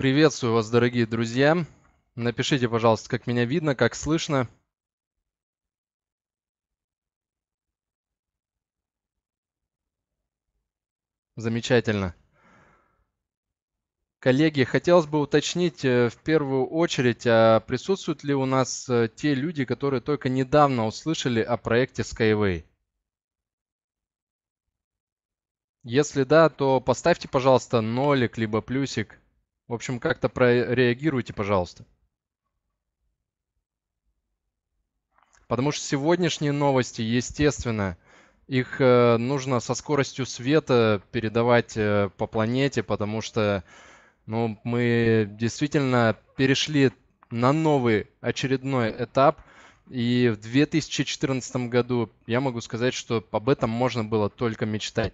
Приветствую вас, дорогие друзья. Напишите, пожалуйста, как меня видно, как слышно. Замечательно. Коллеги, хотелось бы уточнить э, в первую очередь, а присутствуют ли у нас э, те люди, которые только недавно услышали о проекте Skyway? Если да, то поставьте, пожалуйста, нолик либо плюсик – в общем, как-то прореагируйте, пожалуйста. Потому что сегодняшние новости, естественно, их э, нужно со скоростью света передавать э, по планете, потому что ну, мы действительно перешли на новый очередной этап. И в 2014 году я могу сказать, что об этом можно было только мечтать.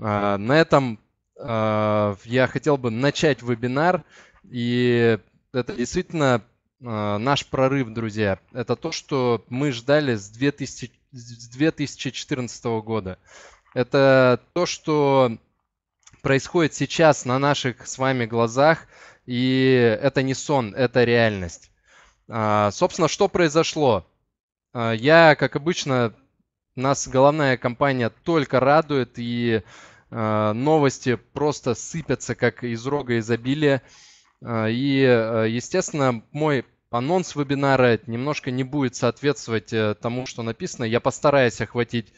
А, на этом а, я хотел бы начать вебинар, и это действительно а, наш прорыв, друзья. Это то, что мы ждали с, 2000, с 2014 года. Это то, что происходит сейчас на наших с вами глазах, и это не сон, это реальность. А, собственно, что произошло? Я, как обычно, нас головная компания только радует, и Э, новости просто сыпятся как из рога изобилия. Э, и, э, естественно, мой анонс вебинара немножко не будет соответствовать тому, что написано. Я постараюсь охватить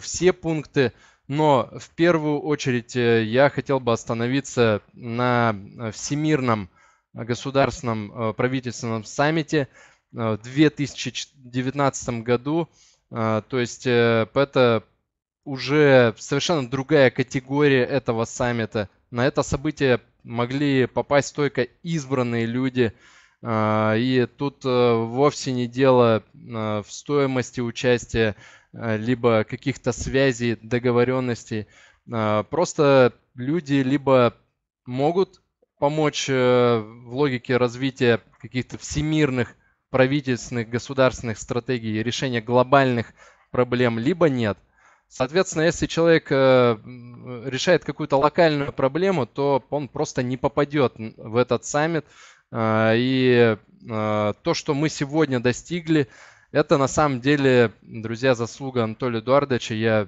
все пункты, но в первую очередь я хотел бы остановиться на всемирном государственном правительственном саммите в 2019 году. То есть это уже совершенно другая категория этого саммита. На это событие могли попасть только избранные люди. А, и тут э, вовсе не дело э, в стоимости участия, э, либо каких-то связей, договоренностей. А, просто люди либо могут помочь в логике развития каких-то всемирных правительственных, государственных стратегий, решения глобальных проблем, либо нет – Соответственно, если человек э, решает какую-то локальную проблему, то он просто не попадет в этот саммит. Э, и э, то, что мы сегодня достигли, это на самом деле, друзья, заслуга Анатолия Эдуардовича. Я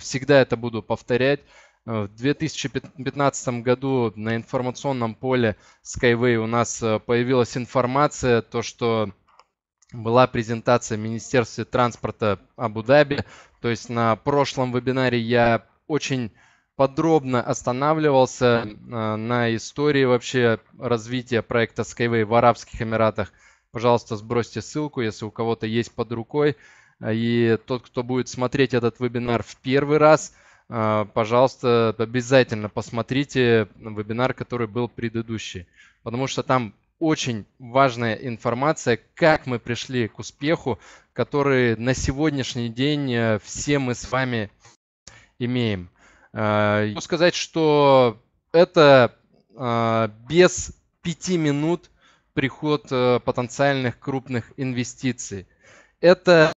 всегда это буду повторять. В 2015 году на информационном поле Skyway у нас появилась информация, то что была презентация Министерства транспорта Абу-Даби то есть на прошлом вебинаре я очень подробно останавливался э, на истории вообще развития проекта Skyway в Арабских Эмиратах. Пожалуйста, сбросьте ссылку, если у кого-то есть под рукой. И тот, кто будет смотреть этот вебинар в первый раз, э, пожалуйста, обязательно посмотрите вебинар, который был предыдущий. Потому что там очень важная информация, как мы пришли к успеху, который на сегодняшний день э, все мы с вами имеем. Могу э, сказать, что это э, без пяти минут приход потенциальных крупных инвестиций. Это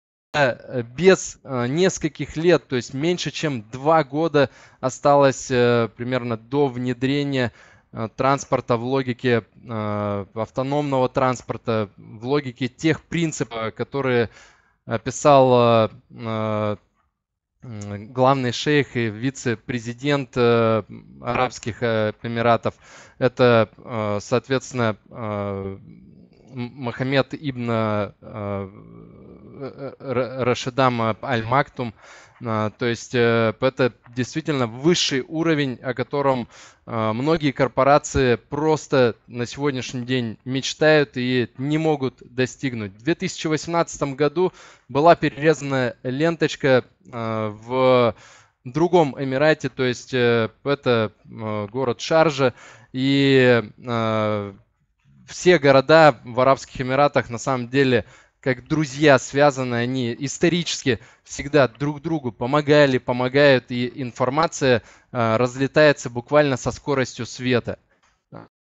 без нескольких лет, то есть меньше чем два года осталось примерно до внедрения Э, транспорта, в логике э, автономного транспорта, в логике тех принципов, которые описал э, главный шейх и вице-президент Арабских Эмиратов. Это, соответственно, Мохаммед Ибн Рашидам Аль-Мактум. А, то есть э, это действительно высший уровень, о котором а, многие корпорации просто на сегодняшний день мечтают и не могут достигнуть. В 2018 году была перерезана ленточка а, в другом Эмирате, то есть э, это э, город Шаржа, и все города в Арабских Эмиратах на самом деле как друзья связаны, они исторически всегда друг другу помогали, помогают, и информация а, разлетается буквально со скоростью света.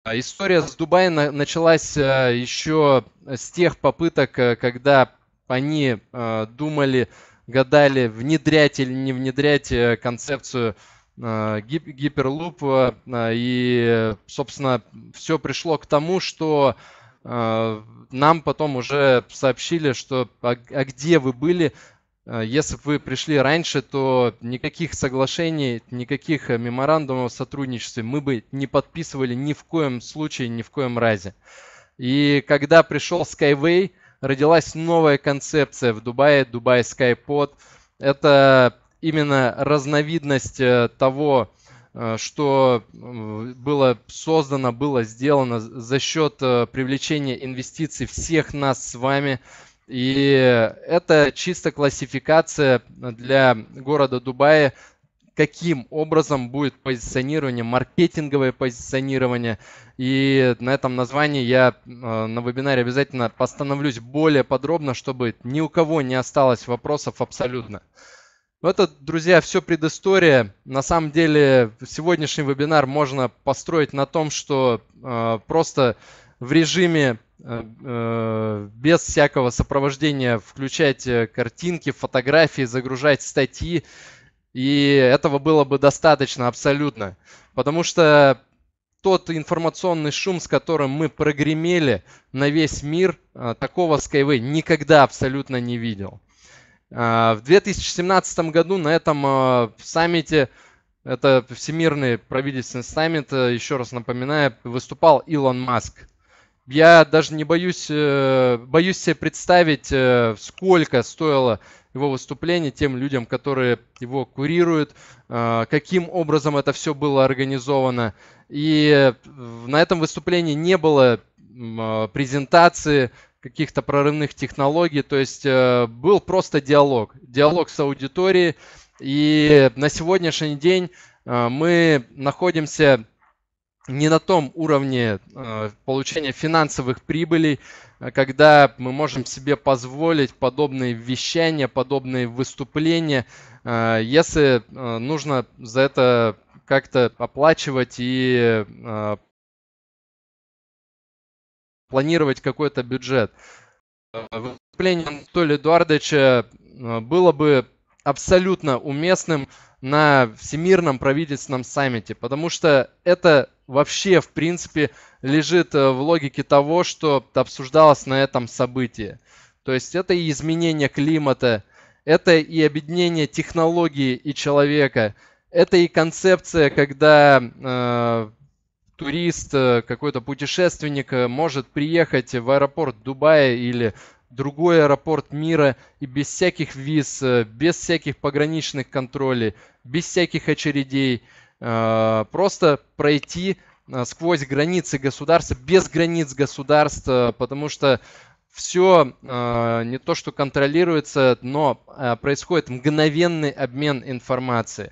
А история с Дубаем началась а, еще с тех попыток, когда они думали, гадали, внедрять или не внедрять э, концепцию гиперлупа. И, э, собственно, все пришло к тому, что а, нам потом уже сообщили, что а, а где вы были, а, если бы вы пришли раньше, то никаких соглашений, никаких э, меморандумов о сотрудничестве мы бы не подписывали ни в коем случае, ни в коем разе. И когда пришел Skyway, родилась новая концепция в Дубае, Дубай Skypod. Это именно разновидность э, того, Э, что э, было создано, было сделано за счет э, привлечения инвестиций всех нас с вами. И это чисто классификация для города Дубая, каким образом будет позиционирование, маркетинговое позиционирование. И на этом названии я на вебинаре обязательно постановлюсь более подробно, чтобы ни у кого не осталось вопросов абсолютно. Ну, это, друзья, все предыстория. На самом деле, сегодняшний вебинар можно построить на том, что э, просто в режиме э, э без всякого сопровождения включайте э, картинки, фотографии, загружайте статьи. И этого было бы достаточно абсолютно. Потому что тот информационный шум, с которым мы прогремели на весь мир, э, такого Skyway никогда абсолютно не видел. А, в 2017 году на этом а, саммите, это всемирный правительственный саммит, э, еще раз напоминаю, выступал Илон Маск. Я даже не боюсь, э, боюсь себе представить, э, сколько стоило его выступление тем людям, которые его курируют, каким образом это все было организовано. И на этом выступлении не было а, презентации каких-то прорывных технологий. То есть э, был просто диалог, диалог с аудиторией. И на сегодняшний день э, мы находимся не на том уровне э, получения финансовых прибылей, когда мы можем себе позволить подобные вещания, подобные выступления, если нужно за это как-то оплачивать и планировать какой-то бюджет. Э, выступление Анатолия Эдуардовича э, было бы абсолютно уместным на Всемирном правительственном саммите, потому что это вообще, в принципе, лежит э, в логике того, что обсуждалось на этом событии. То есть это и изменение климата, это и объединение технологии и человека, это и концепция, когда э, турист, э, какой-то путешественник э, может приехать в аэропорт Дубая или другой аэропорт мира и без всяких виз, э, без всяких пограничных контролей, без всяких очередей, просто пройти сквозь границы государства, без границ государства, потому что все не то, что контролируется, но происходит мгновенный обмен информацией.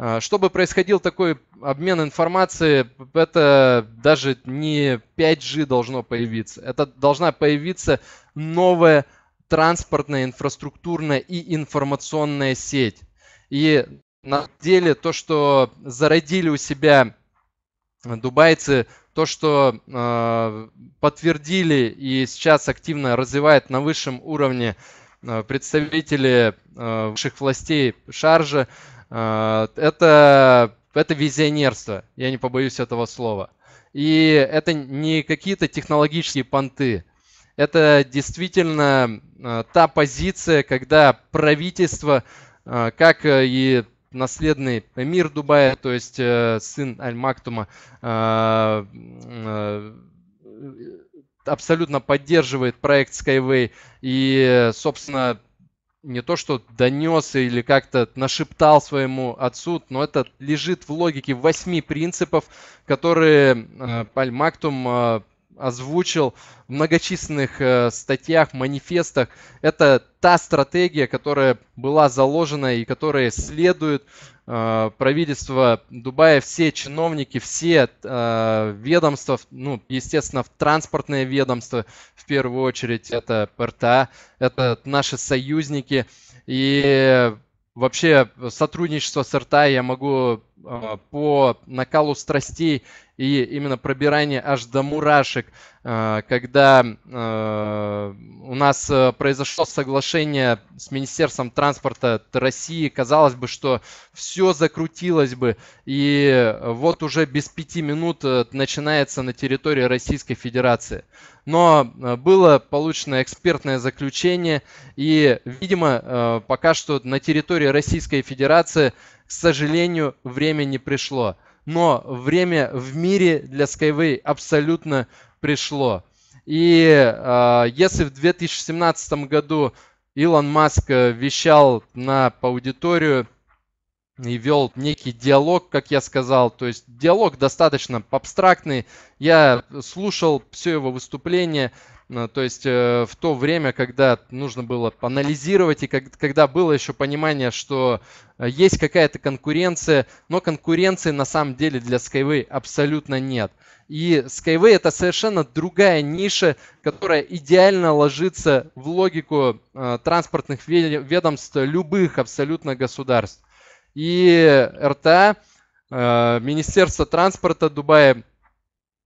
А, чтобы происходил такой обмен информации, это даже не 5G должно появиться. Это должна появиться новая транспортная, инфраструктурная и информационная сеть. И на деле то, что зародили у себя дубайцы, то, что э, подтвердили и сейчас активно развивает на высшем уровне а, представители э, высших властей Шаржа, э, а, это, это визионерство, я не побоюсь этого слова. И это не какие-то технологические понты. Это действительно а, та позиция, когда правительство, а, как э, и наследный эмир Дубая, то есть э, сын Аль-Мактума, э, абсолютно поддерживает проект Skyway. И, собственно, не то что донес или как-то нашептал своему отцу, но это лежит в логике восьми принципов, которые э, Пальмактум э, озвучил в многочисленных э, статьях, манифестах. Это та стратегия, которая была заложена и которая следует э, правительство Дубая, все чиновники, все э, ведомства, ну, естественно, транспортное ведомство в первую очередь, это ПРТА, это наши союзники. И вообще э, сотрудничество с РТА я могу э, по накалу страстей и именно пробирание аж до мурашек, э, когда э, у нас э, произошло соглашение с Министерством транспорта России, казалось бы, что все закрутилось бы, и вот уже без пяти минут начинается на территории Российской Федерации. Но было получено экспертное заключение, и, видимо, пока что на территории Российской Федерации, к сожалению, время не пришло но время в мире для Skyway абсолютно пришло. И э, если в 2017 году Илон Маск э, вещал на по аудиторию и вел некий диалог, как я сказал. То есть диалог достаточно абстрактный. Я слушал все его выступление, ну, то есть э, в то время, когда нужно было анализировать и когда было еще понимание, что э, есть какая-то конкуренция, но конкуренции на самом деле для Skyway абсолютно нет. И Skyway это совершенно другая ниша, которая идеально ложится в логику э, транспортных ведомств любых абсолютно государств. И РТА, Министерство транспорта Дубая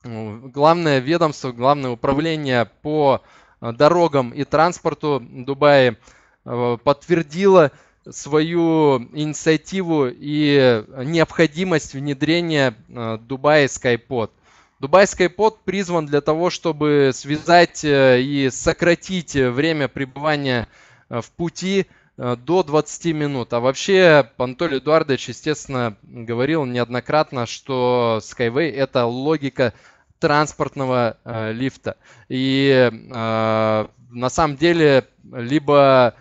главное ведомство, главное управление по э, дорогам и транспорту Дубая э, подтвердило свою инициативу и необходимость внедрения э, Дубая Skypod. Дубай Skypod призван для того, чтобы связать и сократить время пребывания в пути до 20 минут. А вообще Анатолий Эдуардович, естественно, говорил неоднократно, что Skyway – это логика транспортного э, лифта. И э, на самом деле либо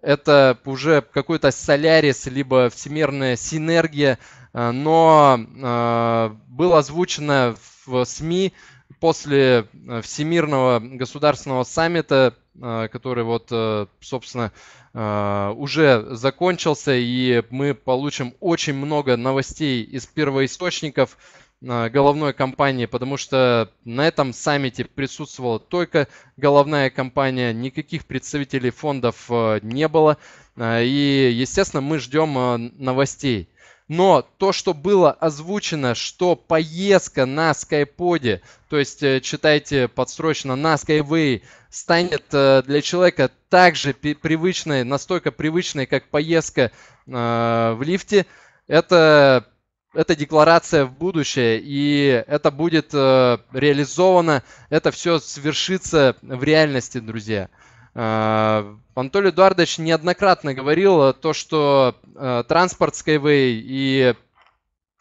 это уже какой-то солярис, либо всемирная синергия, э, но э, было озвучено в СМИ после э, Всемирного государственного саммита, э, который вот, э, собственно, э, уже закончился, и мы получим очень много новостей из первоисточников, Э, головной компании, потому что на этом саммите присутствовала только головная компания, никаких представителей фондов э, не было. Э, и, естественно, мы ждем новостей. Но то, что было озвучено, что поездка на скайподе, то есть читайте подсрочно на Skyway, станет для человека также привычной, настолько привычной, как поездка в лифте, это это декларация в будущее, и это будет э, реализовано, это все свершится в реальности, друзья. Э, Анатолий Эдуардович неоднократно говорил то, что э, транспорт Skyway и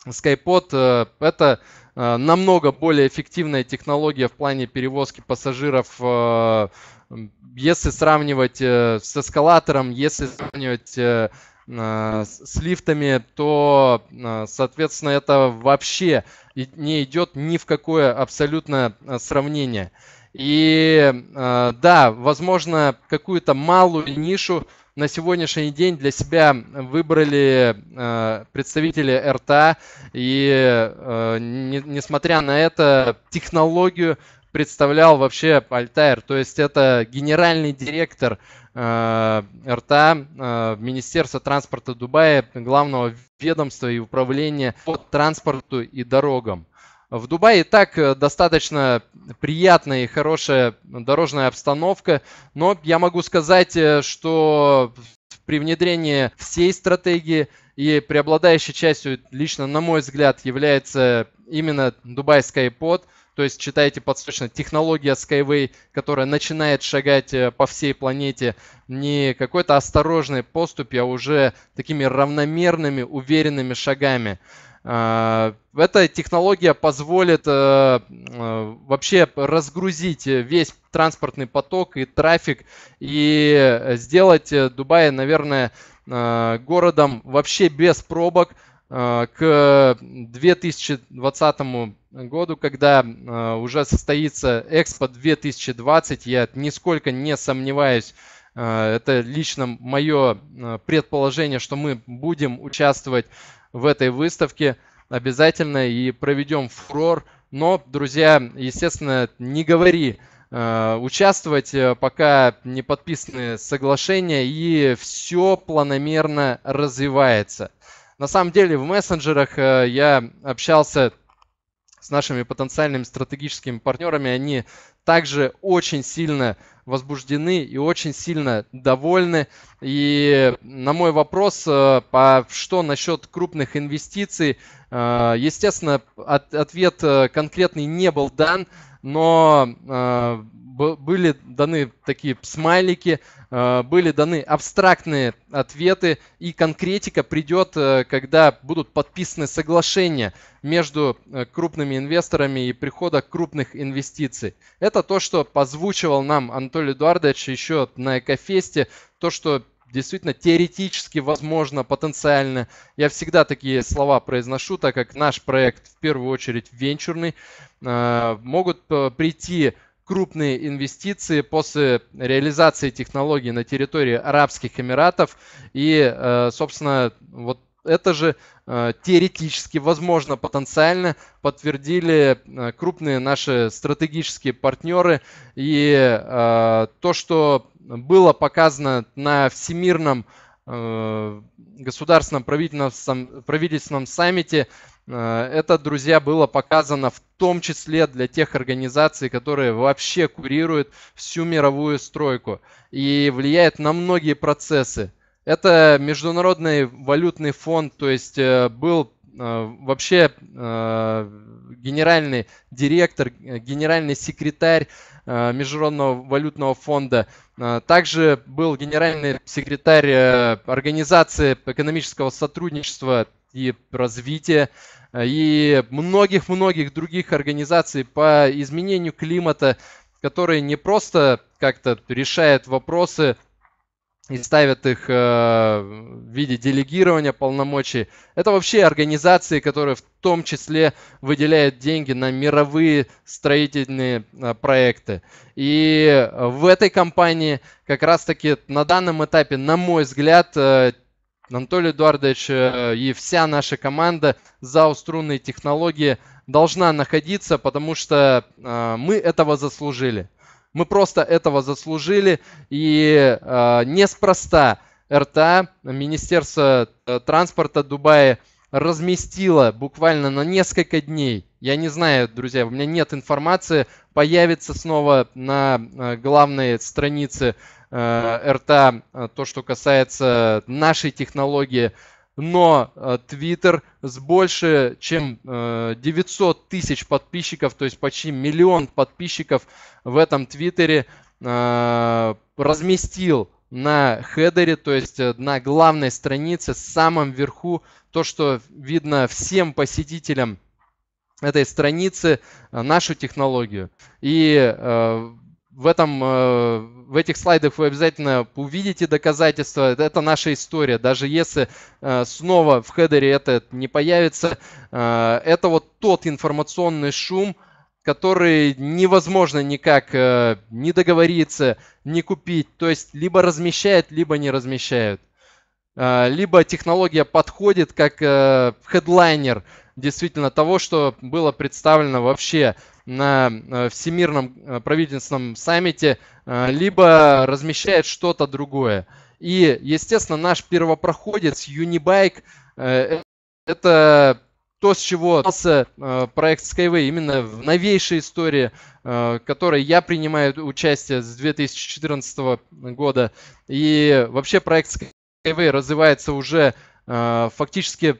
Skypod э, это э, намного более эффективная технология в плане перевозки пассажиров э, если сравнивать э, с эскалатором, если сравнивать э, Э, с лифтами, то, э, соответственно, это вообще не идет ни в какое абсолютно э, сравнение. И да, возможно, какую-то малую нишу на сегодняшний день для себя выбрали представители РТА, и не, несмотря на это, технологию представлял вообще Альтайр. То есть это генеральный директор э, РТА, э, Министерства транспорта Дубая, главного ведомства и управления по транспорту и дорогам. В Дубае и так э, достаточно приятная и хорошая дорожная обстановка, но я могу сказать, э, что при внедрении всей стратегии и преобладающей частью, лично на мой взгляд, является именно дубайская iPod – то есть читайте подстрочно технология Skyway, которая начинает шагать э, по всей планете не какой-то осторожной поступь, а уже такими равномерными, уверенными шагами. А, эта технология позволит э, э, вообще разгрузить весь транспортный поток и трафик и сделать Дубай, наверное, городом вообще без пробок, Э, к 2020 году, когда э, уже состоится Экспо 2020, я нисколько не сомневаюсь, э, это лично мое предположение, что мы будем участвовать в этой выставке обязательно и проведем фурор. Но, друзья, естественно, не говори участвовать, пока не подписаны соглашения, и все планомерно развивается. На самом деле в мессенджерах э, я общался с нашими потенциальными стратегическими партнерами, они также очень сильно возбуждены и очень сильно довольны. И на мой вопрос, э, по, что насчет крупных инвестиций, э, естественно, ответ конкретный не был дан, но были даны такие смайлики, э, были даны абстрактные ответы, и конкретика придет, э, когда будут подписаны соглашения между э, крупными инвесторами и прихода крупных инвестиций. Это то, что позвучивал нам Анатолий Эдуардович еще на Экофесте, то, что действительно теоретически возможно, потенциально. Я всегда такие слова произношу, так как наш проект в первую очередь венчурный. Могут прийти крупные инвестиции после реализации технологий на территории Арабских Эмиратов. И, э, собственно, вот это же э, теоретически, возможно, потенциально подтвердили э, крупные наши стратегические партнеры. И то, что было показано на всемирном государственном правительственном, правительственном саммите Э, это, друзья, было показано в том числе для тех организаций, которые вообще курируют всю мировую стройку и влияет на многие процессы. Это Международный валютный фонд, то есть э, был э, вообще генеральный директор, генеральный секретарь Международного валютного фонда. Также был генеральный секретарь Организации экономического сотрудничества и развития э, и многих-многих других организаций по изменению климата, которые не просто как-то решают вопросы и ставят их э, в виде делегирования полномочий. Это вообще организации, которые в том числе выделяют деньги на мировые строительные э, проекты. И в этой компании как раз-таки на данном этапе, на мой взгляд, Анатолий Эдуардович э, и вся наша команда за уструнные технологии должна находиться, потому что э, мы этого заслужили. Мы просто этого заслужили, и э, неспроста РТА, Министерство транспорта Дубая, разместила буквально на несколько дней. Я не знаю, друзья, у меня нет информации, появится снова на главной странице Э, рта, э, то, что касается нашей технологии, но Twitter э, с больше чем 900 тысяч подписчиков, то есть почти миллион подписчиков в этом Твиттере разместил на хедере, то есть на главной странице, в самом верху, то, что видно всем посетителям этой страницы, нашу технологию. И в, этом, э, в этих слайдах вы обязательно увидите доказательства. Это наша история. Даже если э, снова в хедере это не появится, э, это вот тот информационный шум, который невозможно никак не договориться, не купить. То есть либо размещают, либо не размещают. Либо технология подходит как хедлайнер действительно того, что было представлено вообще на э, Всемирном э, правительственном саммите, э, либо размещает что-то другое. И, естественно, наш первопроходец Unibike – это то, с чего начался проект Skyway, именно в новейшей истории, в которой я принимаю участие с 2014 года. И вообще проект Skyway развивается уже фактически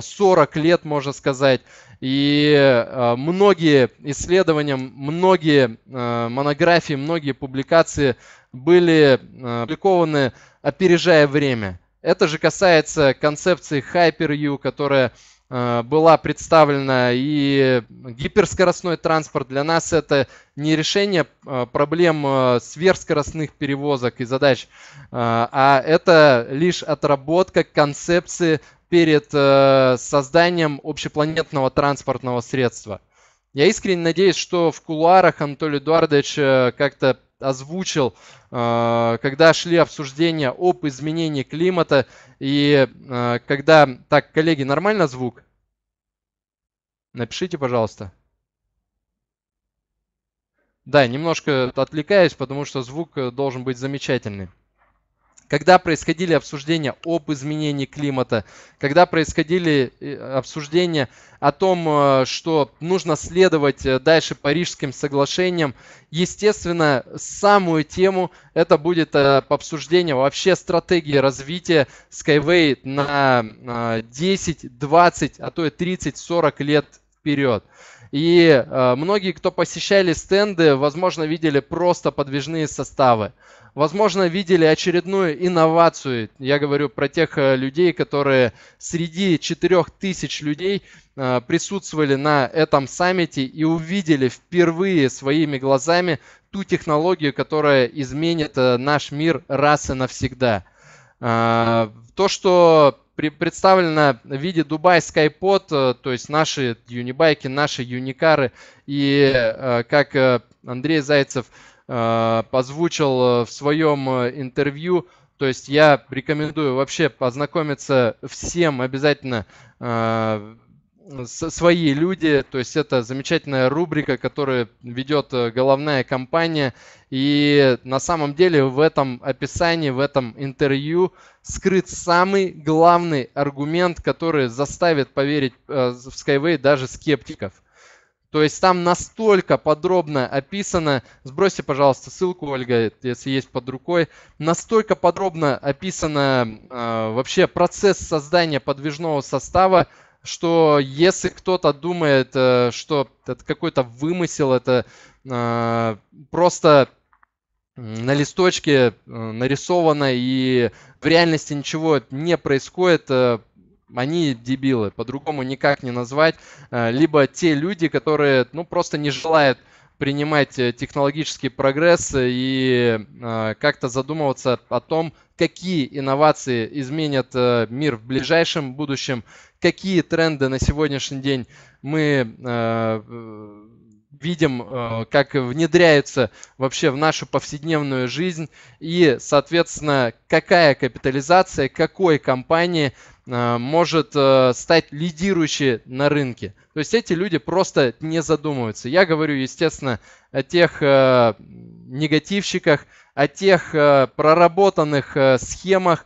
40 лет, можно сказать. И а, многие исследования, многие а, монографии, многие публикации были а, опубликованы, опережая время. Это же касается концепции Hyper-U, которая Э, была представлена и гиперскоростной транспорт. Для нас это не решение э, проблем э, сверхскоростных перевозок и задач, а это лишь отработка концепции перед созданием общепланетного транспортного средства. Я искренне надеюсь, что в кулуарах Анатолий Эдуардович как-то озвучил, когда шли обсуждения об изменении климата, и когда... Так, коллеги, нормально звук? Напишите, пожалуйста. Да, немножко отвлекаюсь, потому что звук э, должен быть замечательный. Когда происходили обсуждения об изменении климата, когда происходили э, обсуждения о том, э, что нужно следовать дальше Парижским соглашениям, естественно, самую тему это будет обсуждение вообще стратегии развития Skyway на 10, 20, а то и 30, 40 лет вперед. И э, многие, кто посещали стенды, возможно, видели просто подвижные составы. Возможно, видели очередную инновацию. Я говорю про тех э, людей, которые среди 4000 людей э, присутствовали на этом саммите и увидели впервые своими глазами ту технологию, которая изменит э, наш мир раз и навсегда. Э, то, что представлена в виде Dubai Skypod, э, то есть наши юнибайки, наши юникары. И э, как э, Андрей Зайцев позвучил в своем интервью, то есть я рекомендую вообще познакомиться всем обязательно свои люди, то есть это замечательная рубрика, которую ведет э, головная компания. И на самом деле в этом описании, в этом интервью скрыт самый главный аргумент, который заставит поверить э, в Skyway даже скептиков. То есть там настолько подробно описано, сбросьте, пожалуйста, ссылку, Ольга, если есть под рукой, настолько подробно описано э, вообще процесс создания подвижного состава, что если кто-то думает, э, что это какой-то вымысел, это а, просто на листочке э, нарисовано и в реальности ничего не происходит, э, они дебилы, по-другому никак не назвать. Либо те люди, которые ну, просто не желают принимать технологический прогресс и как-то задумываться о том, какие инновации изменят э, мир в ближайшем будущем, какие тренды на сегодняшний день мы э, видим, э, как внедряются вообще в нашу повседневную жизнь и, соответственно, какая капитализация, какой компании – Э, может э, стать лидирующей на рынке. То есть эти люди просто не задумываются. Я говорю, естественно, о тех э, негативщиках, о тех проработанных схемах,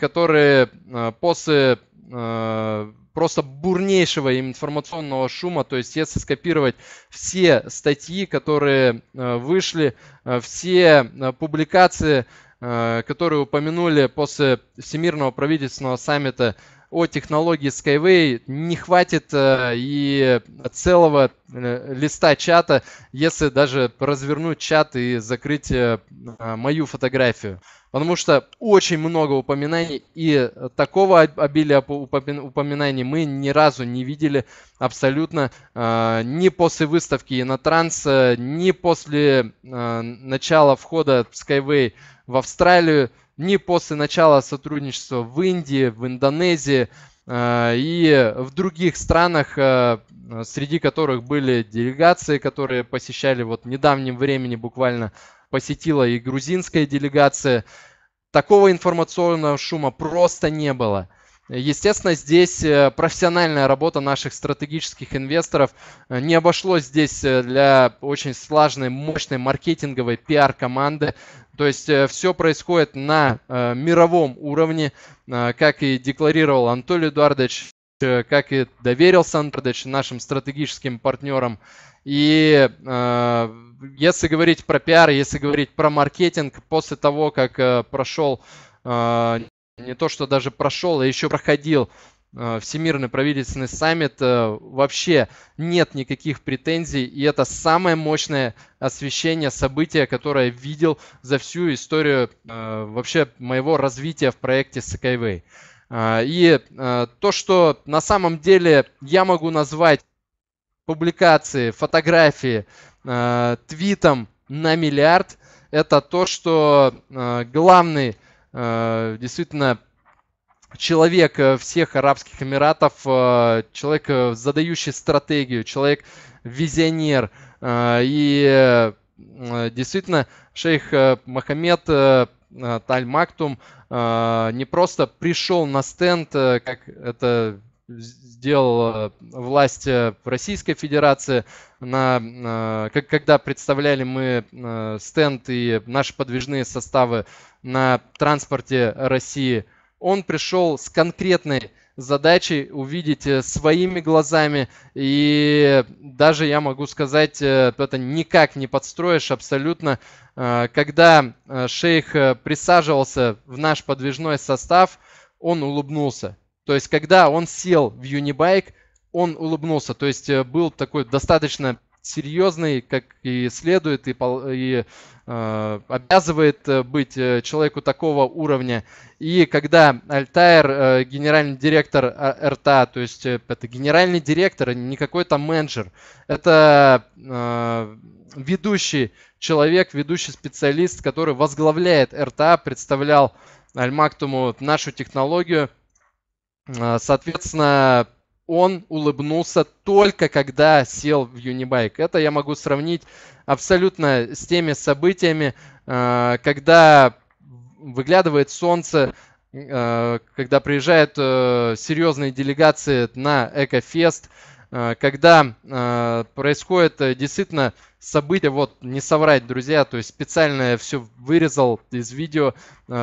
которые после просто бурнейшего информационного шума. То есть, если скопировать все статьи, которые вышли, все публикации, Э, которые упомянули после Всемирного правительственного саммита о технологии Skyway не хватит э, и целого э, листа чата, если даже развернуть чат и закрыть мою фотографию. Потому что очень много упоминаний, и такого обилия упоминаний мы ни разу не видели абсолютно ни после выставки на транс, ни после начала входа в Skyway в Австралию, не после начала сотрудничества в Индии, в Индонезии э, и в других странах, э, среди которых были делегации, которые посещали вот в недавнем времени буквально посетила и грузинская делегация. Такого информационного шума просто не было. Естественно, здесь э, профессиональная работа наших стратегических инвесторов не обошлось здесь для очень слаженной, мощной маркетинговой пиар-команды, то есть э, все происходит на э, мировом уровне, э, как и декларировал Анатолий Эдуардович, как и доверился Андердыч нашим стратегическим партнерам. И э, если говорить про пиар, если говорить про маркетинг, после того, как э, прошел, э, не то что даже прошел, а еще проходил Э, Всемирный правительственный саммит э, вообще нет никаких претензий, и это самое мощное освещение события, которое я видел за всю историю э, вообще моего развития в проекте Сакайвей. И то, что на самом деле я могу назвать публикации, фотографии, твитом на миллиард, это то, что главный действительно человек э, всех Арабских Эмиратов, э, человек, э, задающий стратегию, человек визионер. И действительно, шейх Мохаммед Таль Мактум не просто пришел на стенд, как это сделал власть Российской Федерации, на, как, когда представляли мы стенд и наши подвижные составы на транспорте России – он пришел с конкретной задачей увидеть э, своими глазами. И даже я могу сказать, э, это никак не подстроишь абсолютно. Э, когда шейх присаживался в наш подвижной состав, он улыбнулся. То есть, когда он сел в Юнибайк, он улыбнулся. То есть, был такой достаточно серьезный, как и следует, и, и э, обязывает э, быть э, человеку такого уровня. И когда Альтайр, э, генеральный директор РТА, а, то есть э, это генеральный директор, а не какой то менеджер, это э, ведущий человек, ведущий специалист, который возглавляет РТА, представлял Альмактуму нашу технологию, Соответственно, он улыбнулся только когда сел в Юнибайк. Это я могу сравнить абсолютно с теми событиями, э, когда выглядывает солнце, э, когда приезжают э, серьезные делегации на Экофест, когда происходит действительно событие, вот не соврать, друзья, то есть специально я все вырезал из видео,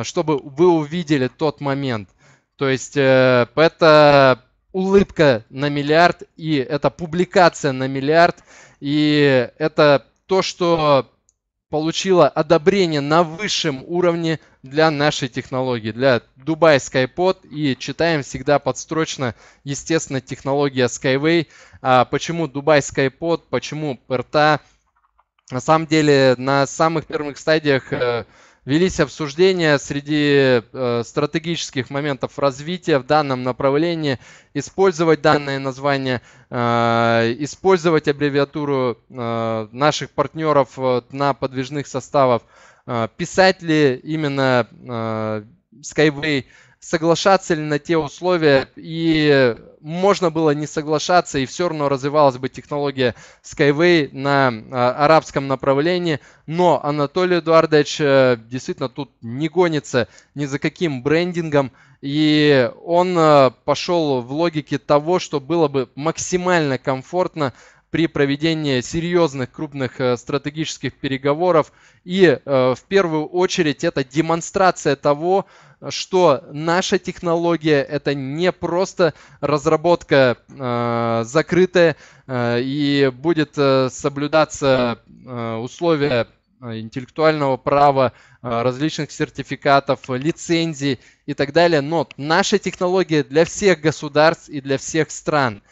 чтобы вы увидели тот момент. То есть это улыбка на миллиард, и это публикация на миллиард, и это то, что получило одобрение на высшем уровне для нашей технологии, для Dubai SkyPod. И читаем всегда подстрочно, естественно, технология Skyway. А почему Dubai SkyPod, почему ПРТА? На самом деле, на самых первых стадиях э, велись обсуждения среди э, стратегических моментов развития в данном направлении, использовать данное название, э, использовать аббревиатуру э, наших партнеров э, на подвижных составов, э, писать ли именно э, Skyway соглашаться ли на те условия, и можно было не соглашаться, и все равно развивалась бы технология Skyway на а, арабском направлении, но Анатолий Эдуардович э, действительно тут не гонится ни за каким брендингом, и он э, пошел в логике того, что было бы максимально комфортно при проведении серьезных крупных э, стратегических переговоров. И э, в первую очередь это демонстрация того, что наша технология это не просто разработка э, закрытая э, и будет э, соблюдаться э, условия э, интеллектуального права, различных сертификатов, лицензий и так далее. Но наша технология для всех государств и для всех стран.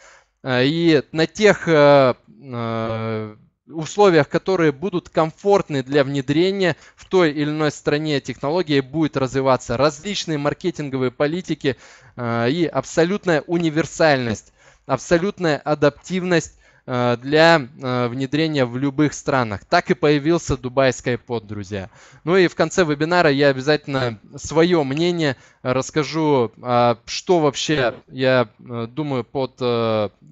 Э, и на тех э, э, условиях, которые будут комфортны для внедрения в той или иной стране технологии будет развиваться. Различные маркетинговые политики и абсолютная универсальность, абсолютная адаптивность Э, для э, внедрения в любых странах. Так и появился Дубай Skypod, друзья. Ну и в конце вебинара я обязательно свое мнение расскажу, а, что вообще я э, думаю под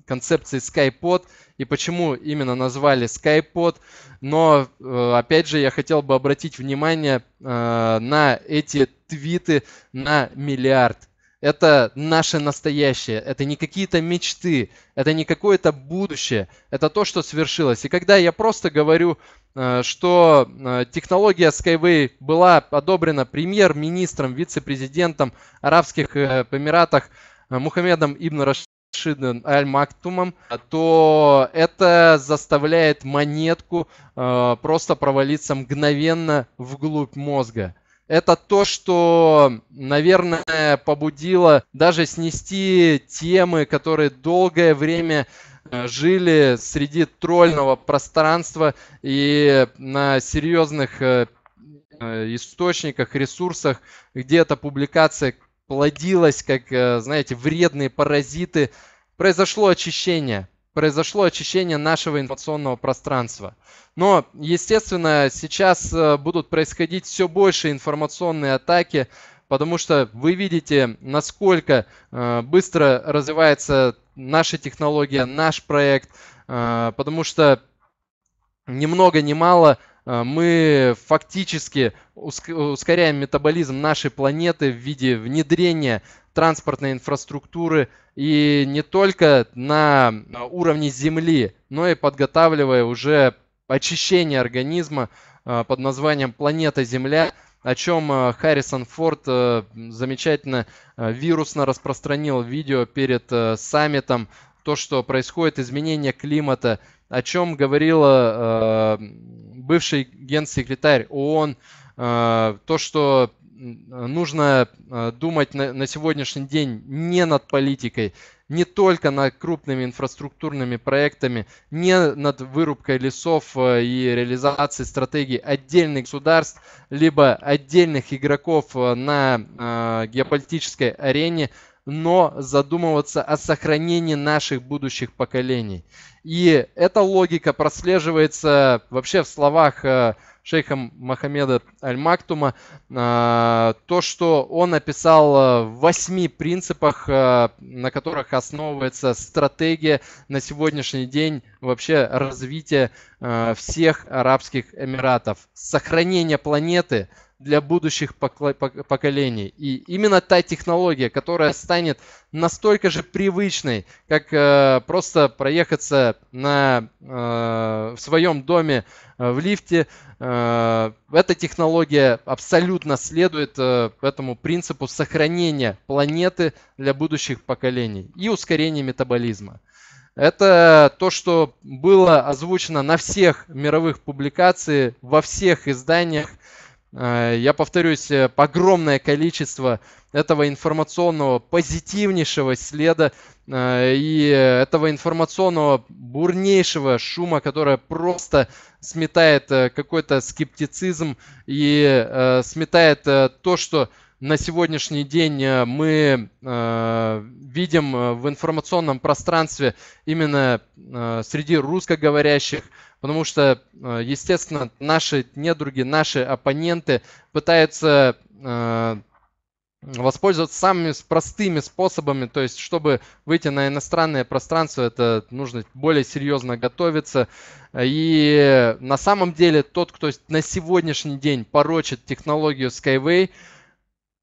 концепцией Skypod и почему именно назвали Skypod. Но, опять же, я хотел бы обратить внимание на эти твиты на миллиард это наше настоящее, это не какие-то мечты, это не какое-то будущее, это то, что свершилось. И когда я просто говорю, э, что э, технология Skyway была одобрена премьер-министром, вице-президентом Арабских э, Эмиратах Мухаммедом Ибн Рашидом Аль Мактумом, то это заставляет монетку просто провалиться мгновенно вглубь мозга это то, что, наверное, побудило даже снести темы, которые долгое время э, жили среди тролльного пространства и на серьезных э, э, источниках, ресурсах, где эта публикация плодилась, как, знаете, вредные паразиты. Произошло очищение произошло очищение нашего информационного пространства. Но, естественно, сейчас э, будут происходить все больше информационные атаки, потому что вы видите, насколько э, быстро развивается наша технология, наш проект, э, потому что ни много ни мало мы фактически ускоряем метаболизм нашей планеты в виде внедрения транспортной инфраструктуры и не только на уровне земли, но и подготавливая уже очищение организма а, под названием «Планета Земля», о чем а, Харрисон Форд э, замечательно э, вирусно распространил видео перед э, саммитом, то, что происходит изменение климата, о чем говорила бывший генсекретарь ООН, то, что Э, нужно э, думать на, на сегодняшний день не над политикой, не только над крупными инфраструктурными проектами, не над вырубкой лесов э, и реализацией стратегий отдельных государств, либо отдельных игроков на геополитической арене, но задумываться о сохранении наших будущих поколений. И эта логика прослеживается вообще в словах шейхом Мохаммеда Аль-Мактума, а, то, что он описал э, в восьми принципах, э, на которых основывается стратегия на сегодняшний день вообще развития э, всех Арабских Эмиратов. Сохранение планеты – для будущих поколений. И именно та технология, которая станет настолько же привычной, как э, просто проехаться на, э, в своем доме э, в лифте, э, эта технология абсолютно следует э, этому принципу сохранения планеты для будущих поколений и ускорения метаболизма. Это то, что было озвучено на всех мировых публикациях, во всех изданиях Э, я повторюсь, э, огромное количество этого информационного позитивнейшего следа э, и этого информационного бурнейшего шума, которое просто сметает какой-то скептицизм и сметает то, что на сегодняшний день э, мы э, видим э, в информационном пространстве именно среди русскоговорящих, потому что, естественно, наши недруги, наши оппоненты пытаются воспользоваться самыми простыми способами, то есть чтобы выйти на иностранное пространство, это нужно более серьезно готовиться. И на самом деле тот, кто на сегодняшний день порочит технологию Skyway,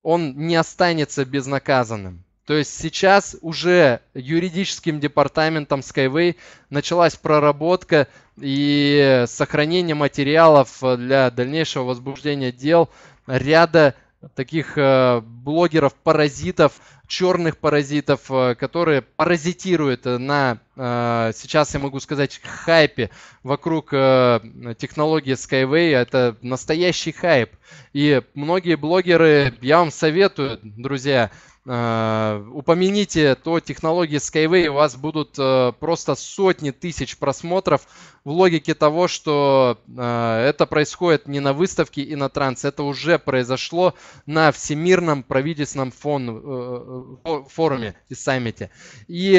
он не останется безнаказанным. То есть сейчас уже юридическим департаментом Skyway началась проработка и сохранение материалов э, для дальнейшего возбуждения дел ряда таких э, блогеров, паразитов, черных паразитов, э, которые паразитируют на, э, сейчас я могу сказать, хайпе вокруг технологии Skyway. Это настоящий хайп. И многие блогеры, я вам советую, друзья, Э, упомяните, то технологии Skyway у вас будут э, просто сотни тысяч просмотров в логике того, что э, это происходит не на выставке и на транс, это уже произошло на всемирном правительственном фон, форуме и саммите. И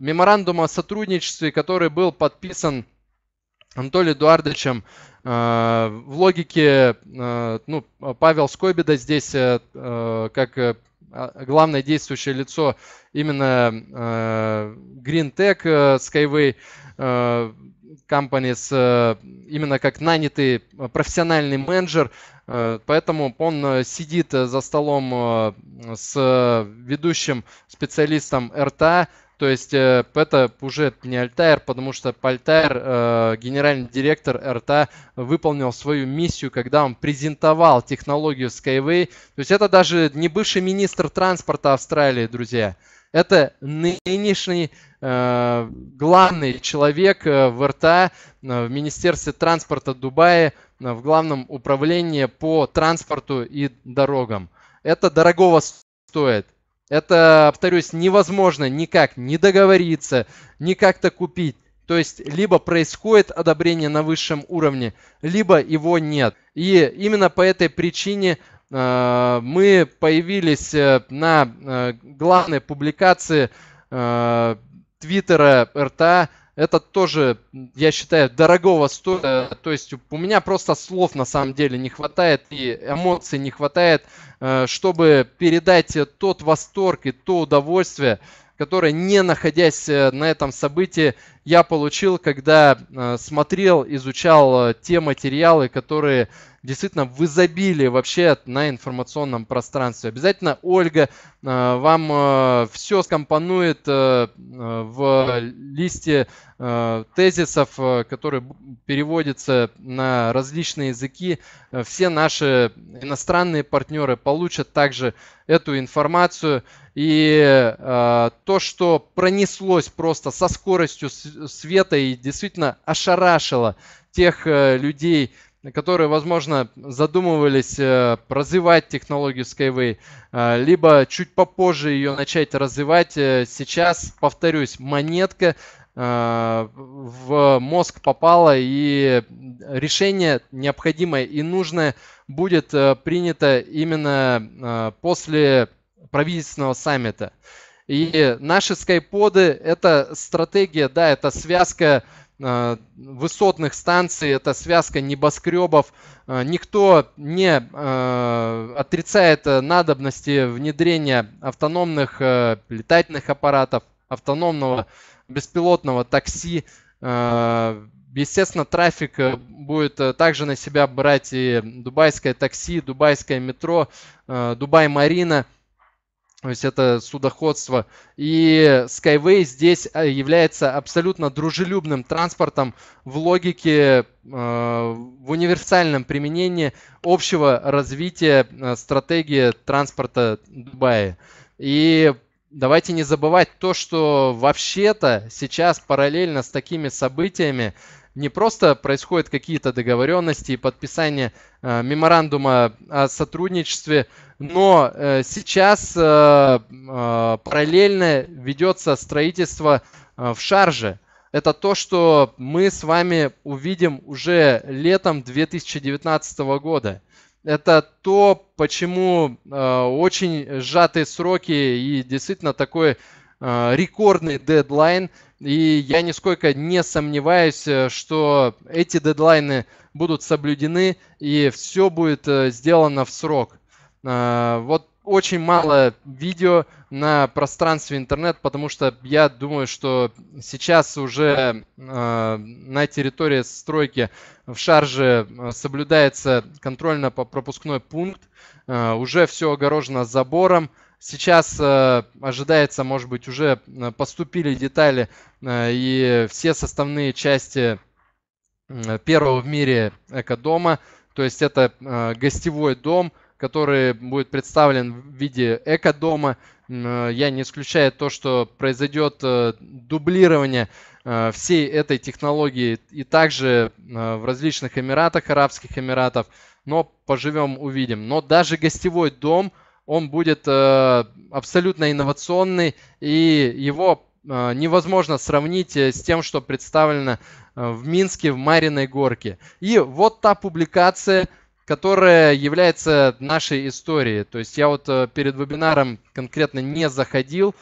меморандум о сотрудничестве, который был подписан Анатолием Эдуардовичем в логике ну, Павел Скобида здесь как а, главное действующее лицо именно э, Green Tech э, Skyway э, Companies, э, именно как нанятый э, профессиональный менеджер. Э, поэтому он э, сидит за столом э, с ведущим специалистом РТА, то есть э, это уже не Альтайр, потому что Пальтайр, э, генеральный директор РТА, выполнил свою миссию, когда он презентовал технологию Skyway. То есть это даже не бывший министр транспорта Австралии, друзья. Это нынешний э, главный человек э, в РТА, в Министерстве транспорта Дубая, в главном управлении по транспорту и дорогам. Это дорогого стоит. Это, повторюсь, невозможно никак не договориться, не как-то купить. То есть либо происходит одобрение на высшем уровне, либо его нет. И именно по этой причине э, мы появились э, на э, главной публикации э, Твиттера РТА это тоже, я считаю, дорогого стоит. Э, то есть у меня просто слов на самом деле не хватает и эмоций не хватает, э, чтобы передать э, тот восторг и то удовольствие, которое, не находясь на этом событии, я получил, когда э, смотрел, изучал э, те материалы, которые действительно в изобилии вообще на информационном пространстве. Обязательно Ольга э, вам все скомпонует в листе тезисов, который переводится на различные языки. Все наши иностранные партнеры получат также эту информацию. И то, что пронеслось просто со скоростью света и действительно ошарашило тех э, людей, которые, возможно, задумывались э, развивать технологию Skyway, э, либо чуть попозже ее начать развивать. Сейчас, повторюсь, монетка в мозг попала, и решение необходимое и нужное будет принято именно после правительственного саммита. И наши скайподы – это стратегия, да, это связка э, высотных станций, это связка небоскребов. Э, никто не э, отрицает надобности внедрения автономных летательных аппаратов, автономного беспилотного такси. Естественно, трафик будет также на себя брать и дубайское такси, дубайское метро, Дубай-Марина – то есть это судоходство. И Skyway здесь э, является абсолютно дружелюбным транспортом в логике, э, в универсальном применении общего развития э, стратегии транспорта Дубая. И давайте не забывать то, что вообще-то сейчас параллельно с такими событиями не просто происходят какие-то договоренности и подписание э, меморандума о сотрудничестве, но э, сейчас э, э, параллельно ведется строительство э, в Шарже. Это то, что мы с вами увидим уже летом 2019 года. Это то, почему э, очень сжатые сроки и действительно такой Э, рекордный дедлайн. И я нисколько не сомневаюсь, э, что эти дедлайны будут соблюдены и все будет э, сделано в срок. Вот очень мало видео на пространстве интернет, потому что я думаю, что сейчас уже на территории стройки в Шарже соблюдается контрольно-пропускной пункт, уже все огорожено забором, Сейчас э, ожидается, может быть, уже э, поступили детали э, и все составные части э, первого в мире эко дома. То есть это э, гостевой дом, который будет представлен в виде эко экодома. Э, я не исключаю то, что произойдет дублирование всей этой технологии и также в различных Эмиратах, Арабских Эмиратов. Но поживем, увидим. Но даже гостевой дом – он будет э, абсолютно инновационный, и его э, невозможно сравнить э, с тем, что представлено в Минске, в Мариной горке. И вот та публикация, которая является нашей историей. То есть я вот перед вебинаром конкретно не заходил.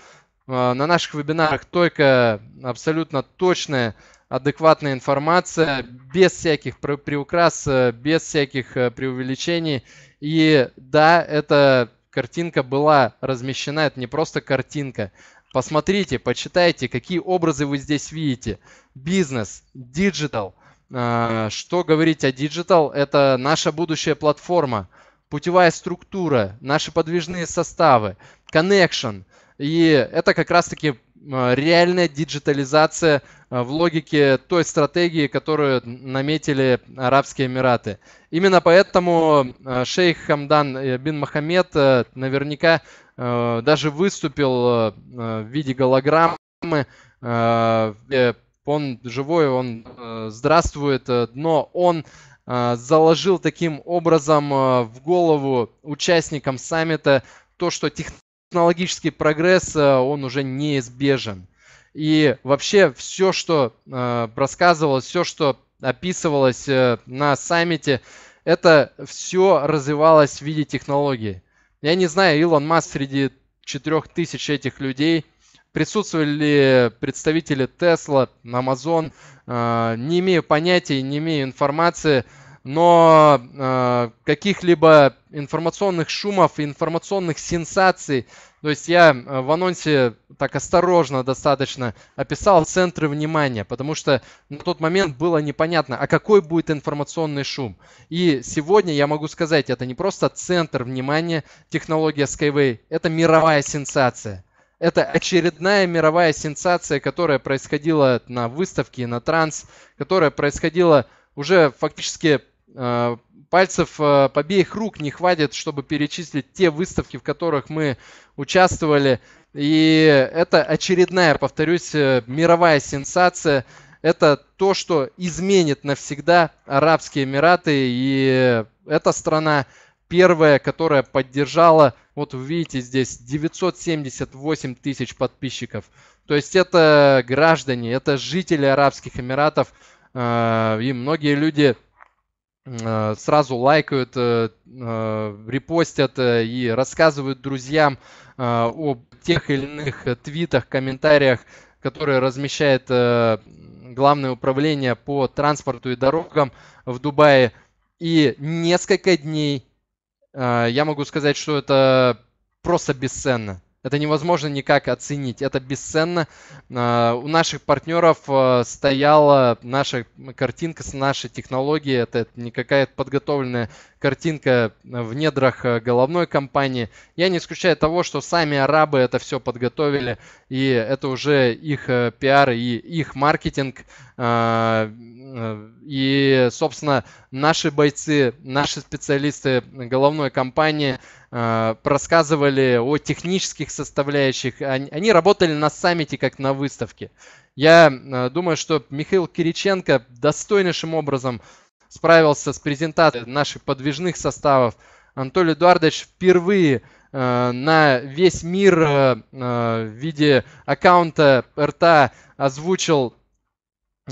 На наших вебинарах только абсолютно точная, адекватная информация, без всяких приукрас, без всяких преувеличений. И да, это картинка была размещена, это не просто картинка. Посмотрите, почитайте, какие образы вы здесь видите. Бизнес, диджитал. А, что говорить о диджитал? Это наша будущая платформа, путевая структура, наши подвижные составы, connection. И это как раз-таки а, реальная диджитализация а, в логике той стратегии, которую наметили Арабские Эмираты. Именно поэтому а, шейх Хамдан э, бин Мохаммед э, наверняка э, даже выступил в виде голограммы. Он живой, он здравствует, но он заложил таким образом в голову участникам саммита то, что технология технологический прогресс, э, он уже неизбежен. И вообще все, что э, рассказывалось, все, что описывалось э, на саммите, это все развивалось в виде технологии. Я не знаю, Илон Маск среди 4000 этих людей, присутствовали представители Tesla, Amazon, не имею понятия, не имею информации, но э, каких-либо информационных шумов, информационных сенсаций. То есть я э, в анонсе так осторожно достаточно описал центры внимания, потому что на тот момент было непонятно, а какой будет информационный шум. И сегодня я могу сказать, это не просто центр внимания технология Skyway, это мировая сенсация. Это очередная мировая сенсация, которая происходила на выставке, на транс, которая происходила уже фактически э, пальцев по э, побеих рук не хватит, чтобы перечислить те выставки, в которых мы участвовали. И это очередная, повторюсь, э, мировая сенсация. Это то, что изменит навсегда Арабские Эмираты. И эта страна первая, которая поддержала, вот вы видите здесь, 978 тысяч подписчиков. То есть это граждане, это жители Арабских Эмиратов – Э, и многие люди э, сразу лайкают, э, репостят и рассказывают друзьям о тех или иных твитах, комментариях, которые размещает Главное управление по транспорту и дорогам в Дубае. И несколько дней я могу сказать, что это просто бесценно. Это невозможно никак оценить. Это бесценно. А, у наших партнеров а, стояла наша картинка с нашей технологией. Это не какая-то подготовленная картинка а, в недрах головной компании. Я не исключаю того, что сами арабы это все подготовили. И это уже их пиар и их маркетинг. И, собственно, наши бойцы, наши специалисты головной компании – Э, рассказывали о технических составляющих. Они работали на саммите, как на выставке. Я э, думаю, что Михаил Кириченко достойнейшим образом справился с презентацией наших подвижных составов. Анатолий Эдуардович впервые э, на весь мир в виде аккаунта РТА озвучил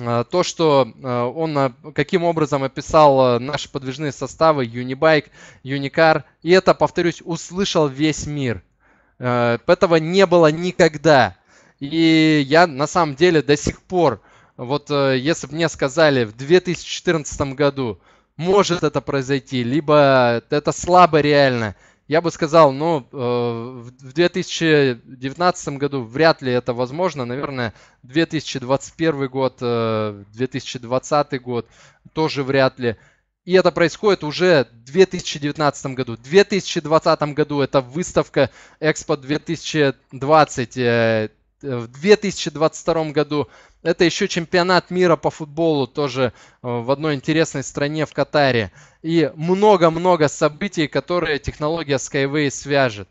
Э, то, что э, он э, каким образом описал наши подвижные составы Unibike, Unicar, и это, повторюсь, услышал весь мир. Этого не было никогда. И я на самом деле до сих пор, вот если бы мне сказали в 2014 году, может это произойти, либо это слабо реально – я бы сказал, ну, э, в 2019 году вряд ли это возможно. Наверное, 2021 год, 2020 э, год тоже вряд ли. И это происходит уже в 2019 году. В 2020 году это выставка Экспо 2020. Э, в 2022 году это еще чемпионат мира по футболу тоже э, в одной интересной стране в Катаре. И много-много событий, которые технология Skyway свяжет.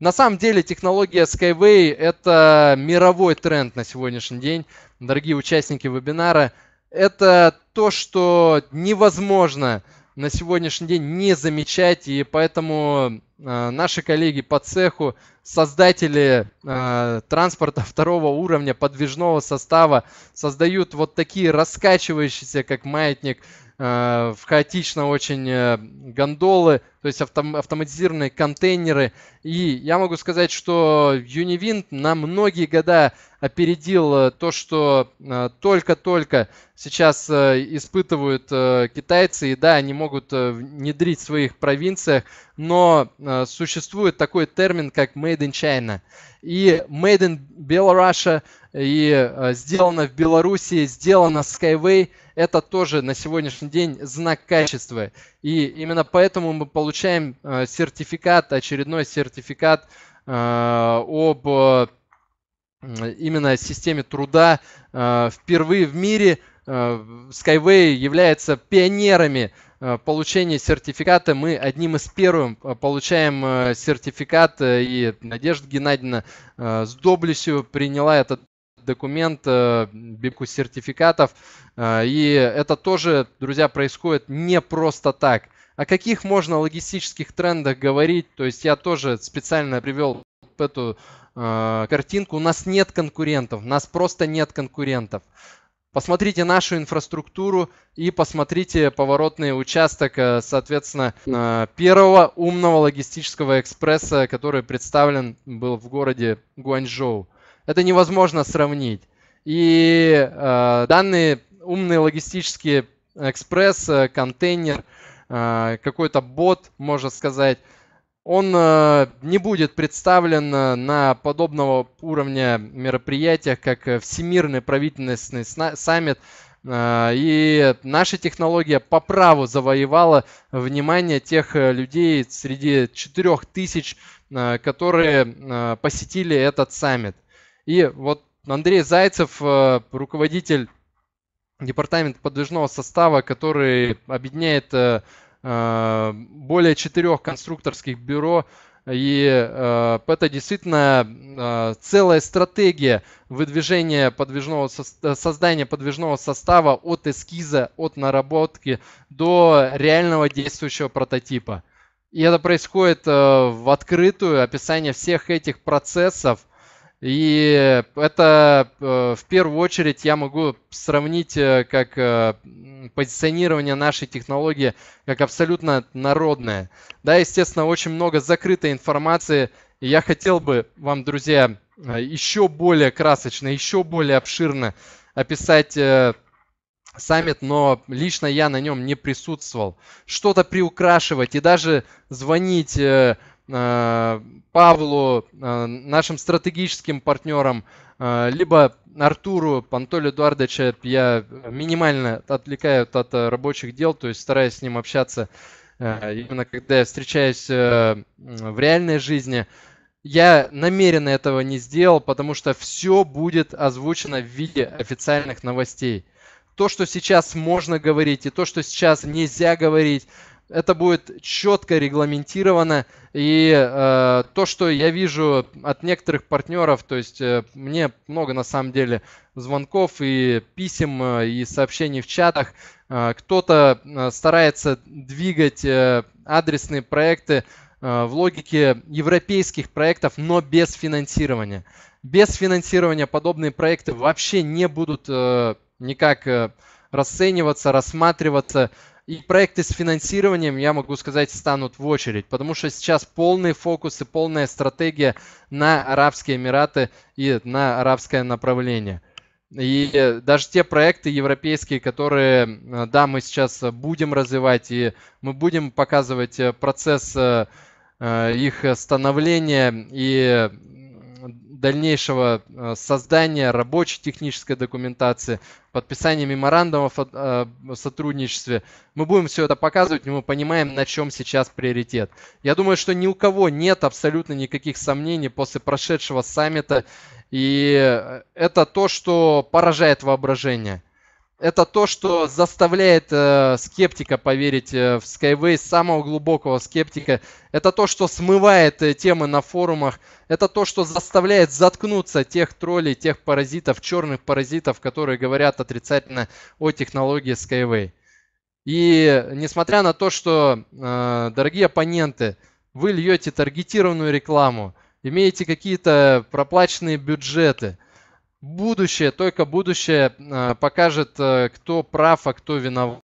На самом деле технология Skyway это мировой тренд на сегодняшний день. Дорогие участники вебинара, это то, что невозможно на сегодняшний день не замечать, и поэтому э, наши коллеги по цеху, создатели э, транспорта второго уровня подвижного состава, создают вот такие раскачивающиеся, как маятник, Э, в хаотично очень э, гондолы, то есть автом, автоматизированные контейнеры. И я могу сказать, что Univind на многие года опередил э, то, что только-только сейчас испытывают китайцы. И да, они могут внедрить в своих провинциях, но существует такой термин, как Made in China. И Made in Белоруссия, и сделано в Беларуси, сделано Skyway – это тоже на сегодняшний день знак качества. И именно поэтому мы получаем э, сертификат, очередной сертификат э, об э, именно системе труда. Впервые в мире Skyway является пионерами получения сертификата. Мы одним из первых получаем сертификат, и Надежда Геннадьевна с доблестью приняла этот документ, э, бибку сертификатов. Э, и это тоже, друзья, происходит не просто так. О каких можно логистических трендах говорить? То есть я тоже специально привел эту э, картинку. У нас нет конкурентов, у нас просто нет конкурентов. Посмотрите нашу инфраструктуру и посмотрите поворотный участок, соответственно, первого умного логистического экспресса, который представлен был в городе Гуанчжоу это невозможно сравнить. И э, данные умные логистические э, экспресс, э, контейнер, э, какой-то бот, можно сказать, он э, не будет представлен э, на подобного уровня мероприятиях, как Всемирный правительственный саммит. и наша технология по праву завоевала внимание тех людей среди 4000, э, которые посетили этот саммит. И вот Андрей Зайцев, э, руководитель департамента подвижного состава, который объединяет э, э, более четырех конструкторских бюро, и э, это действительно э, целая стратегия выдвижения подвижного со- создания подвижного состава от эскиза, от наработки до реального действующего прототипа. И это происходит э, в открытую описание всех этих процессов и это э, в первую очередь я могу сравнить э, как э, позиционирование нашей технологии как абсолютно народное. Да, естественно, очень много закрытой информации. И я хотел бы вам, друзья, еще более красочно, еще более обширно описать саммит, но лично я на нем не присутствовал. Что-то приукрашивать и даже звонить Э, Павлу, э, нашим стратегическим партнерам, э, либо Артуру Пантоле Эдуардовича я минимально отвлекаю от рабочих дел, то есть стараюсь с ним общаться именно когда я встречаюсь в реальной жизни. Я намеренно этого не сделал, потому что все будет озвучено в виде официальных новостей. То, что сейчас можно говорить и то, что сейчас нельзя говорить, это будет четко регламентировано. И э, то, что я вижу от некоторых партнеров, то есть э, мне много на самом деле звонков и писем э, и сообщений в чатах. Э, кто-то э, старается двигать э, адресные проекты э, в логике европейских проектов, но без финансирования. Без финансирования подобные проекты вообще не будут э, никак э, расцениваться, рассматриваться и проекты с финансированием, я могу сказать, станут в очередь, потому что сейчас полный фокус и полная стратегия на Арабские Эмираты и на арабское направление. И э, даже те проекты европейские, которые, э, да, мы сейчас будем развивать, и мы будем показывать э, процесс их становления и дальнейшего э, создания рабочей технической документации, подписания меморандумов о э, сотрудничестве. Мы будем все это показывать, но мы понимаем, на чем сейчас приоритет. Я думаю, что ни у кого нет абсолютно никаких сомнений после прошедшего саммита. И э, это то, что поражает воображение это то, что заставляет э, скептика поверить э, в Skyway, самого глубокого скептика. Это то, что смывает э, темы на форумах. Это то, что заставляет заткнуться тех троллей, тех паразитов, черных паразитов, которые говорят отрицательно о технологии Skyway. И несмотря на то, что, э, дорогие оппоненты, вы льете таргетированную рекламу, имеете какие-то проплаченные бюджеты – будущее, только будущее а, покажет, э, кто прав, а кто виноват.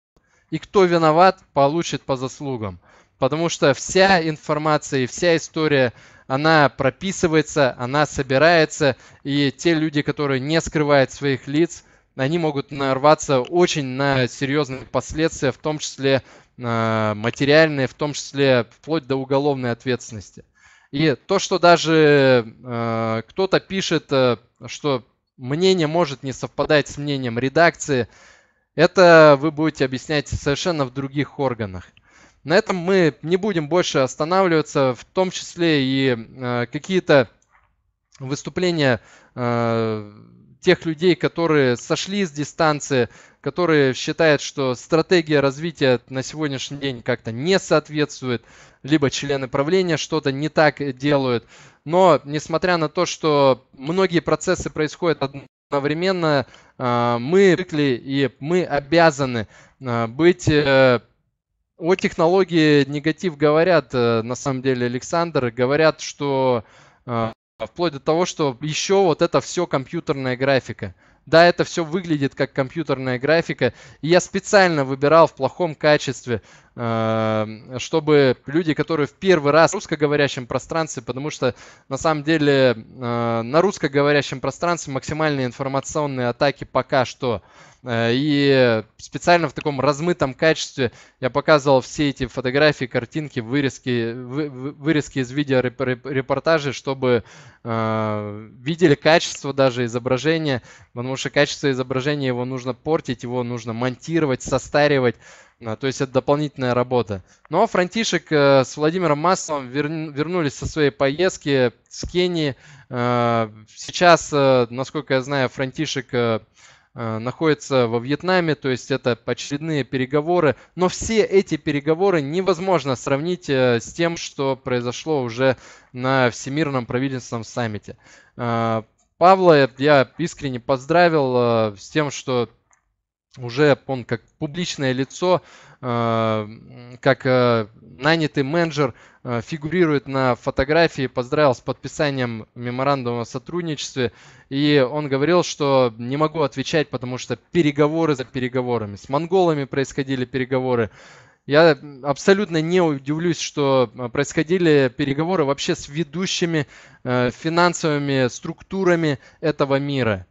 И кто виноват, получит по заслугам. Потому что вся информация и вся история, она прописывается, она собирается, и те люди, которые не скрывают своих лиц, они могут нарваться очень на серьезные последствия, в том числе а, материальные, в том числе вплоть до уголовной ответственности. И то, что даже э, кто-то пишет, э, что мнение может не совпадать с мнением редакции. Это вы будете объяснять совершенно в других органах. На этом мы не будем больше останавливаться, в том числе и э, какие-то выступления э, тех людей, которые сошли с дистанции, которые считают, что стратегия развития на сегодняшний день как-то не соответствует, либо члены правления что-то не так делают. Но несмотря на то, что многие процессы происходят одновременно, а, мы привыкли и мы обязаны а, быть э, о технологии негатив говорят, э, на самом деле, Александр. Говорят, что а, вплоть до того, что еще вот это все компьютерная графика. Да, это все выглядит как компьютерная графика. И я специально выбирал в плохом качестве Эм, чтобы люди, которые в первый раз в русскоговорящем пространстве, потому что на самом деле э, на русскоговорящем пространстве максимальные информационные атаки пока что. Э, и специально в таком размытом качестве я показывал все эти фотографии, картинки, вырезки, вырезки из видеорепортажей, чтобы э, видели качество даже изображения, потому что качество изображения его нужно портить, его нужно монтировать, состаривать. То есть это дополнительная работа. Но ну, а Франтишек э, с Владимиром Масловым вернулись со своей поездки с Кении. Э, сейчас, э, насколько я знаю, Франтишек находится во Вьетнаме, то есть это очередные переговоры. Но все эти переговоры невозможно сравнить с тем, что произошло уже на Всемирном правительственном саммите. Павла я искренне поздравил с тем, что уже он как публичное лицо, э, как э, нанятый менеджер э, фигурирует на фотографии, поздравил с подписанием меморандума о сотрудничестве, и он говорил, что не могу отвечать, потому что переговоры за переговорами. С монголами происходили переговоры. Я абсолютно не удивлюсь, что происходили переговоры вообще с ведущими финансовыми структурами этого мира.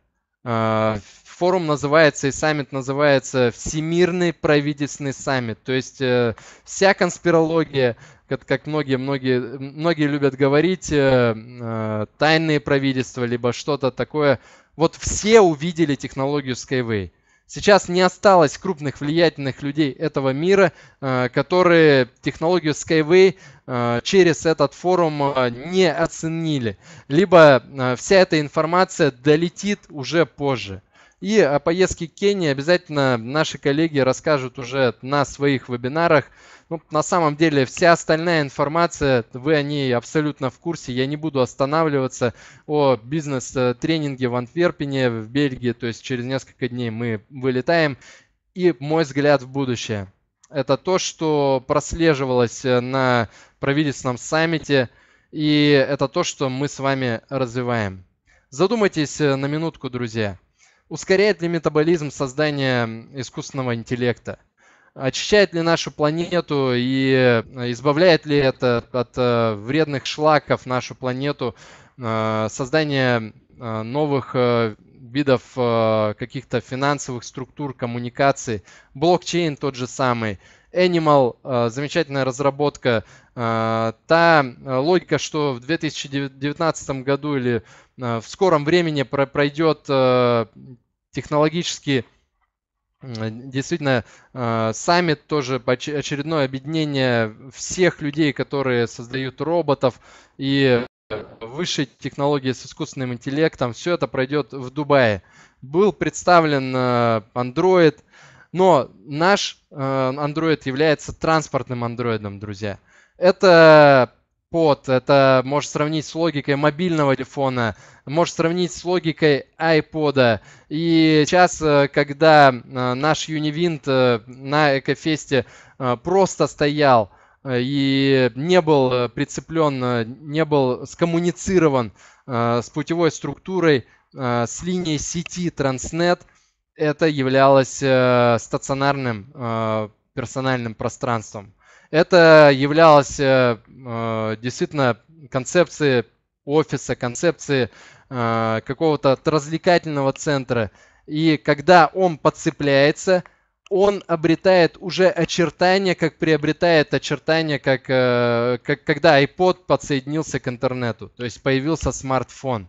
А, форум называется и саммит называется Всемирный правительственный саммит. То есть э, вся конспирология, как, как многие, многие, многие любят говорить, э, э, тайные правительства, либо что-то такое. Вот все увидели технологию Skyway. Сейчас не осталось крупных влиятельных людей этого мира, э, которые технологию Skyway э, через этот форум э, не оценили. Либо вся эта информация долетит уже позже. И о поездке к Кении обязательно наши коллеги расскажут уже на своих вебинарах. Ну, на самом деле, вся остальная информация, вы о ней абсолютно в курсе. Я не буду останавливаться о бизнес-тренинге в Антверпене, в Бельгии. То есть через несколько дней мы вылетаем. И мой взгляд в будущее. Это то, что прослеживалось э, на правительственном саммите. И это то, что мы с вами развиваем. Задумайтесь э, на минутку, друзья. Ускоряет ли метаболизм создание искусственного интеллекта? очищает ли нашу планету и э, избавляет ли это от э, вредных шлаков нашу планету, э, создание новых видов каких-то финансовых структур, коммуникаций, блокчейн тот же самый, Animal, замечательная разработка. Та логика, что в 2019 году или в скором времени пройдет технологический Действительно, а, саммит тоже очередное объединение всех людей, которые создают роботов и высшие технологии с искусственным интеллектом. Все это пройдет в Дубае. Был представлен а, Android, но наш а, Android является транспортным андроидом, друзья. Это под, это можешь сравнить с логикой мобильного телефона, можешь сравнить с логикой iPod. И сейчас, э, когда э, наш Univint э, на Экофесте просто стоял и не был прицеплен, не был скоммуницирован с путевой структурой, с линией сети Transnet, это являлось стационарным персональным пространством. Это являлось э, э, действительно концепцией офиса, концепцией э, какого-то развлекательного центра. И когда он подцепляется, он обретает уже очертания, как приобретает очертания, как, э, как когда iPod подсоединился к интернету, то есть появился смартфон.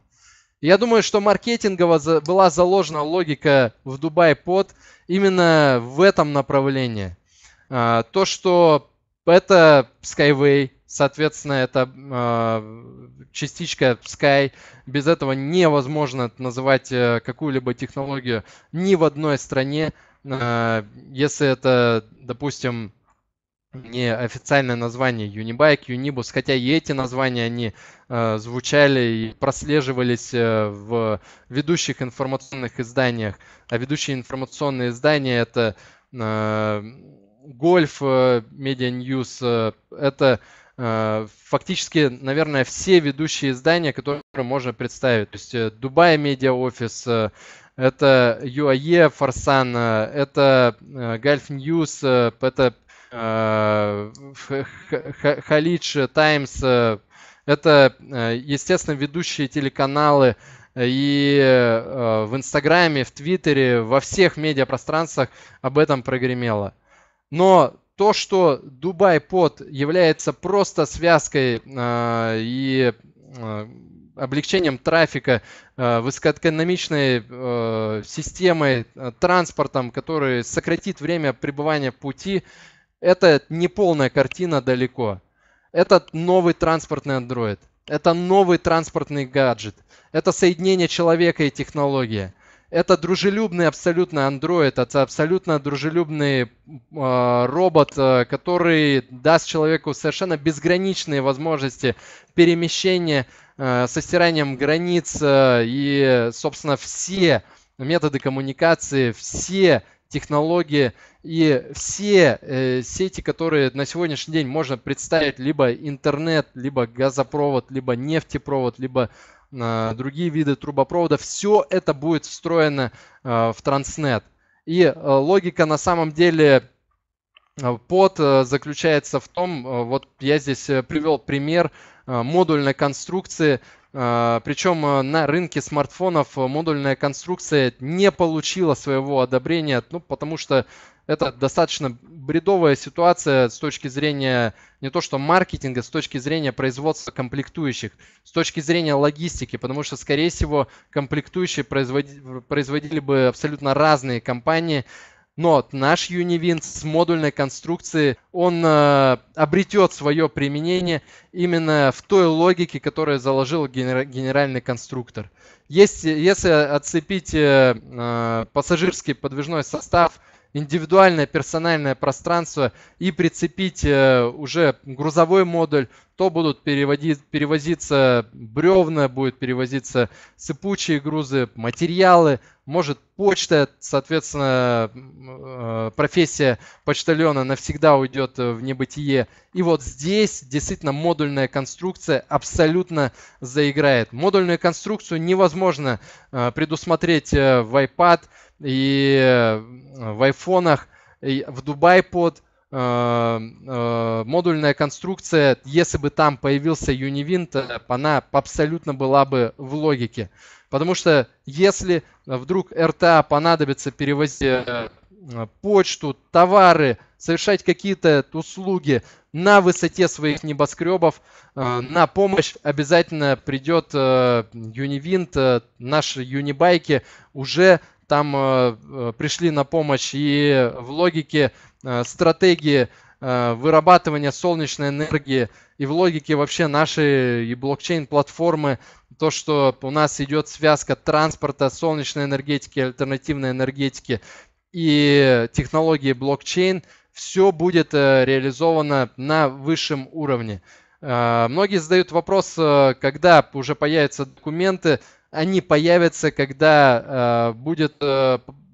Я думаю, что маркетингово была заложена логика в Дубай под именно в этом направлении. А, то, что это Skyway, соответственно, это э, частичка Sky. Без этого невозможно называть э, какую-либо технологию ни в одной стране, э, если это, допустим, не официальное название Unibike, Unibus, хотя и эти названия, они э, звучали и прослеживались э, в ведущих информационных изданиях. А ведущие информационные издания это э, гольф, медиа э, ньюс, э, это э, фактически, наверное, все ведущие издания, которые можно представить. То есть Дубай Медиа Офис, это UAE Фарсан, это Гольф Ньюс, это Халидж Таймс, это, естественно, ведущие телеканалы, и в Инстаграме, в Твиттере, во всех медиапространствах об этом прогремело. Но то, что Дубай под является просто связкой э, и э, облегчением трафика, э, высокоэкономичной э, системой, э, транспортом, который сократит время пребывания пути, это не полная картина далеко. Это новый транспортный Android. Это новый транспортный гаджет. Это соединение человека и технологии это дружелюбный абсолютно андроид, это абсолютно дружелюбный а, э, робот, который даст человеку совершенно безграничные возможности перемещения э, со стиранием границ э, и, собственно, все методы коммуникации, все технологии и все э, сети, которые на сегодняшний день можно представить, либо интернет, либо газопровод, либо нефтепровод, либо Э, другие виды трубопровода. Все это будет встроено э, в Транснет. И э, логика на самом деле под заключается в том, вот я здесь привел пример модульной конструкции а, Причем а, на рынке смартфонов а, модульная конструкция не получила своего одобрения, ну, потому что это достаточно бредовая ситуация с точки зрения не то что маркетинга, с точки зрения производства комплектующих, с точки зрения логистики, потому что, скорее всего, комплектующие производили, бы абсолютно разные компании, но наш Univin с модульной конструкцией, он э, обретет свое применение именно в той логике, которую заложил генер- генеральный конструктор. Есть, если отцепить э, э, пассажирский подвижной состав, индивидуальное персональное пространство и прицепить э, уже грузовой модуль, то будут переводить, перевозиться бревна, будет перевозиться сыпучие грузы, материалы, может почта, соответственно, э, профессия почтальона навсегда уйдет э, в небытие. И вот здесь действительно модульная конструкция абсолютно заиграет. Модульную конструкцию невозможно э, предусмотреть в iPad и в айфонах, в Дубай под Эм, э, модульная конструкция, если бы там появился Univint, э, она абсолютно была бы в логике. Потому что если вдруг RTA а понадобится перевозить э, почту, товары, совершать какие-то услуги на высоте своих небоскребов. На помощь обязательно придет Univint, наши юнибайки уже там пришли на помощь и в логике Э, стратегии э, вырабатывания солнечной энергии и в логике вообще нашей и блокчейн-платформы, то, что у нас идет связка транспорта, солнечной энергетики, альтернативной энергетики и технологии блокчейн, все будет э, реализовано на высшем уровне. Многие задают вопрос, когда уже появятся документы. Они появятся, когда будет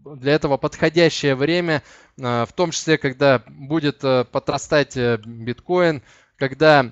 для этого подходящее время, э, в том числе, когда будет э, подрастать э, биткоин, когда,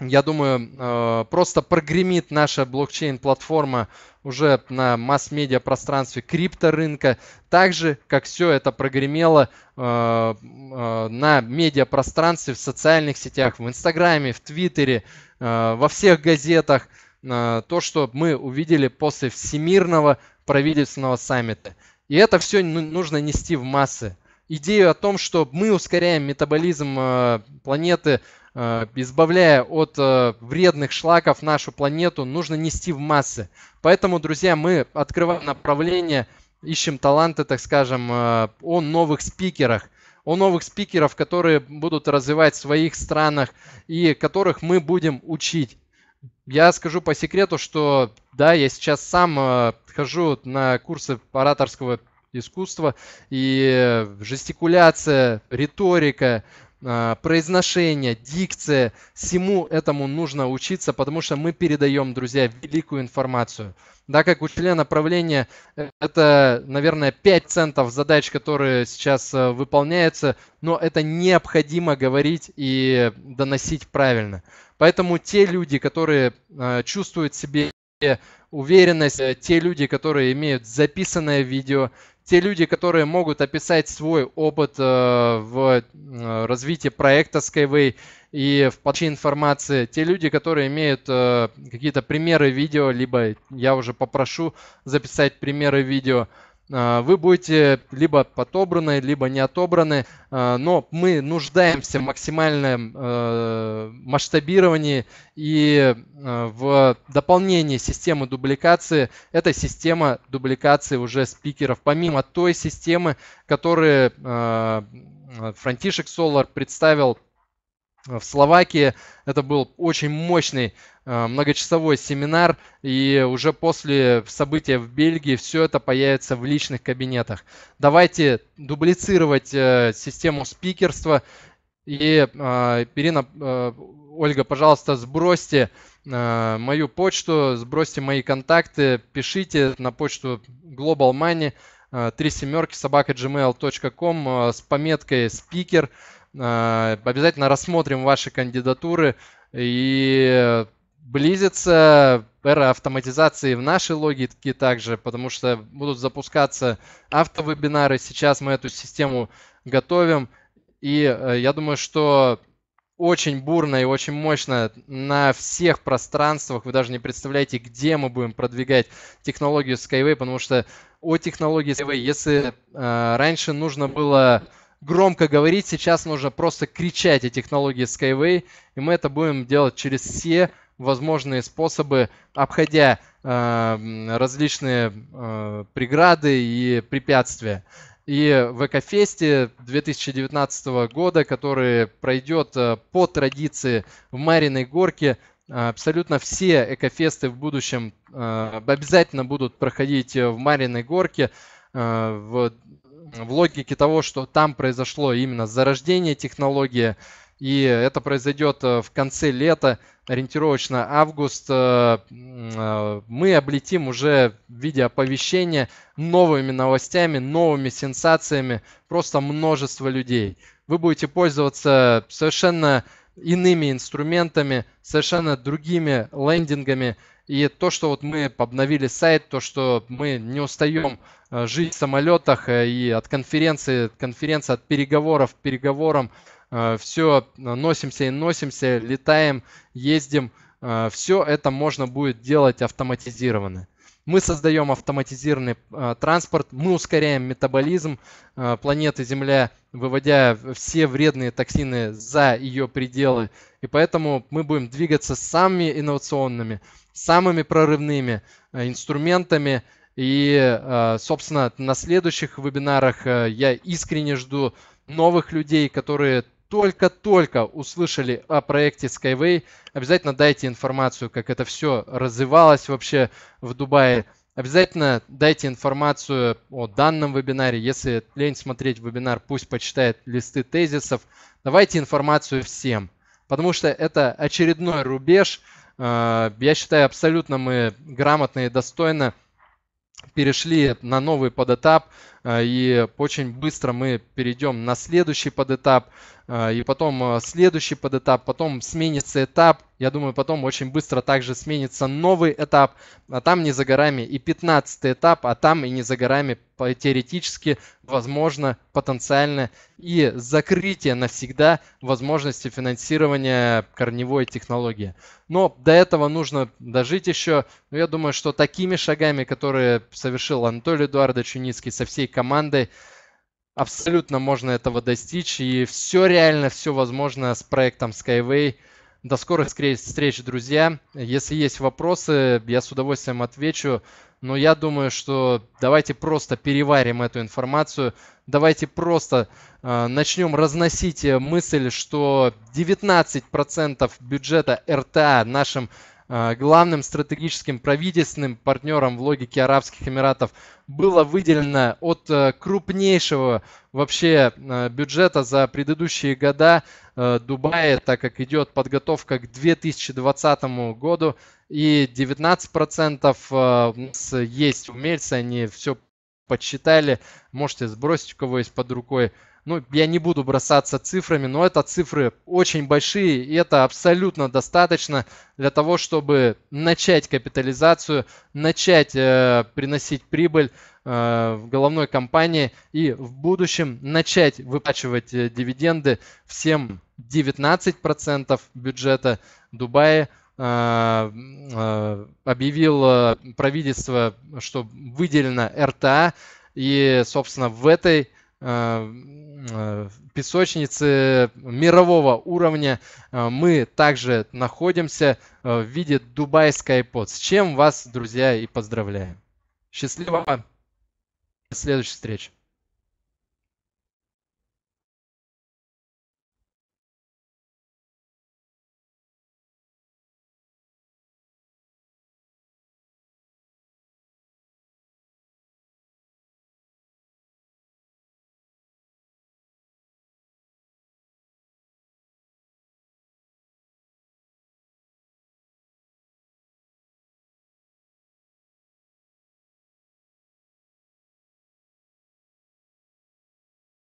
я думаю, просто прогремит наша блокчейн-платформа уже на масс-медиа пространстве крипторынка, так же, как все это прогремело на медиа пространстве в социальных сетях, в Инстаграме, в Твиттере, во всех газетах, то, что мы увидели после всемирного правительственного саммита. И это все нужно нести в массы. Идею о том, что мы ускоряем метаболизм э, планеты, э, избавляя от э, вредных шлаков нашу планету, нужно нести в массы. Поэтому, друзья, мы открываем направление, ищем таланты, так скажем, о новых спикерах о новых спикерах, которые будут развивать в своих странах и которых мы будем учить. Я скажу по секрету, что да, я сейчас сам э, хожу на курсы ораторского искусства, и жестикуляция, риторика, э, произношение, дикция, всему этому нужно учиться, потому что мы передаем, друзья, великую информацию. Да, как у члена правления, э, это, наверное, 5 центов задач, которые сейчас э, выполняются, но это необходимо говорить и э, доносить правильно. Поэтому те люди, которые э, чувствуют себе уверенность, э, те люди, которые имеют записанное видео, те люди, которые могут описать свой опыт э, в развитии проекта Skyway и в подаче информации, те люди, которые имеют какие-то примеры видео, либо я уже попрошу записать примеры видео – а, вы будете либо отобраны, либо не отобраны, а, но мы нуждаемся в максимальном э, масштабировании и э, в дополнении системы дубликации. Это система дубликации уже спикеров, помимо той системы, которую э, Франтишек Solar представил в Словакии. Это был очень мощный э, многочасовой семинар, и уже после события в Бельгии все это появится в личных кабинетах. Давайте дублицировать э, систему спикерства. И, э, Ирина, Ольга, пожалуйста, сбросьте мою почту, сбросьте мои контакты, пишите на почту Global Money три семерки собака gmail.com эм с пометкой спикер. Speaker Э, обязательно рассмотрим ваши кандидатуры и близится эра автоматизации в нашей логике также, потому что будут запускаться автовебинары. Сейчас мы эту систему готовим. И э, я думаю, что очень бурно и очень мощно на всех пространствах. Вы даже не представляете, где мы будем продвигать технологию Skyway, потому что о технологии Skyway, если э, раньше нужно было громко говорить, сейчас нужно просто кричать о технологии Skyway, и мы это будем делать через все возможные способы, обходя э, различные э, преграды и препятствия. И в Экофесте 2019 года, который пройдет э, по традиции в Мариной горке, э, абсолютно все экофесты в будущем э, обязательно будут проходить в Мариной горке в логике того, что там произошло именно зарождение технологии, и это произойдет э, в конце лета, ориентировочно август, э, э, мы облетим уже в виде оповещения новыми новостями, новыми сенсациями, просто множество людей. Вы будете пользоваться совершенно иными инструментами, совершенно другими лендингами, и то, что вот мы обновили сайт, то, что мы не устаем э, жить в самолетах э, и от конференции, конференция от переговоров к переговорам, э, все носимся и носимся, летаем, ездим, все это можно будет делать автоматизированно. Мы создаем автоматизированный э, транспорт, мы ускоряем метаболизм э, планеты Земля, выводя все вредные токсины за ее пределы. И поэтому мы будем двигаться самыми инновационными, самыми прорывными э, инструментами. И, э, собственно, на следующих вебинарах э, я искренне жду новых людей, которые только-только услышали о проекте Skyway, обязательно дайте информацию, как это все развивалось вообще в Дубае. Обязательно дайте информацию о данном вебинаре. Если лень смотреть вебинар, пусть почитает листы тезисов. Давайте информацию всем, потому что это очередной рубеж. А, я считаю, абсолютно мы грамотно и достойно перешли на новый подэтап, а, и очень быстро мы перейдем на следующий подэтап. А, и потом а, следующий подэтап, потом сменится этап, я думаю, потом очень быстро также сменится новый этап, а там не за горами и 15 этап, а там и не за горами теоретически, возможно, потенциально и закрытие навсегда возможности финансирования корневой технологии. Но до этого нужно дожить еще. Но я думаю, что такими шагами, которые совершил Анатолий Эдуардович Уницкий со всей командой, абсолютно можно этого достичь. И все реально, все возможно с проектом Skyway. До скорых встреч, друзья. Если есть вопросы, я с удовольствием отвечу. Но я думаю, что давайте просто переварим эту информацию. Давайте просто э, начнем разносить мысль, что 19% бюджета РТА нашим Э, главным стратегическим правительственным партнером в логике Арабских Эмиратов было выделено от э, крупнейшего вообще э, бюджета за предыдущие года Дубая, так как идет подготовка к 2020 году, и 19% у нас есть умельцы, они все подсчитали, можете сбросить у кого есть под рукой ну, я не буду бросаться цифрами, но это цифры очень большие, и это абсолютно достаточно для того, чтобы начать капитализацию, начать э, приносить прибыль э, в головной компании и в будущем начать выплачивать э, дивиденды всем 19% бюджета Дубая э, э, объявил правительство, что выделено РТА, и, собственно, в этой Э, э, песочницы мирового уровня э, мы также находимся в виде Дубайской iPod. С чем вас, друзья, и поздравляем. Счастливого следующей встречи.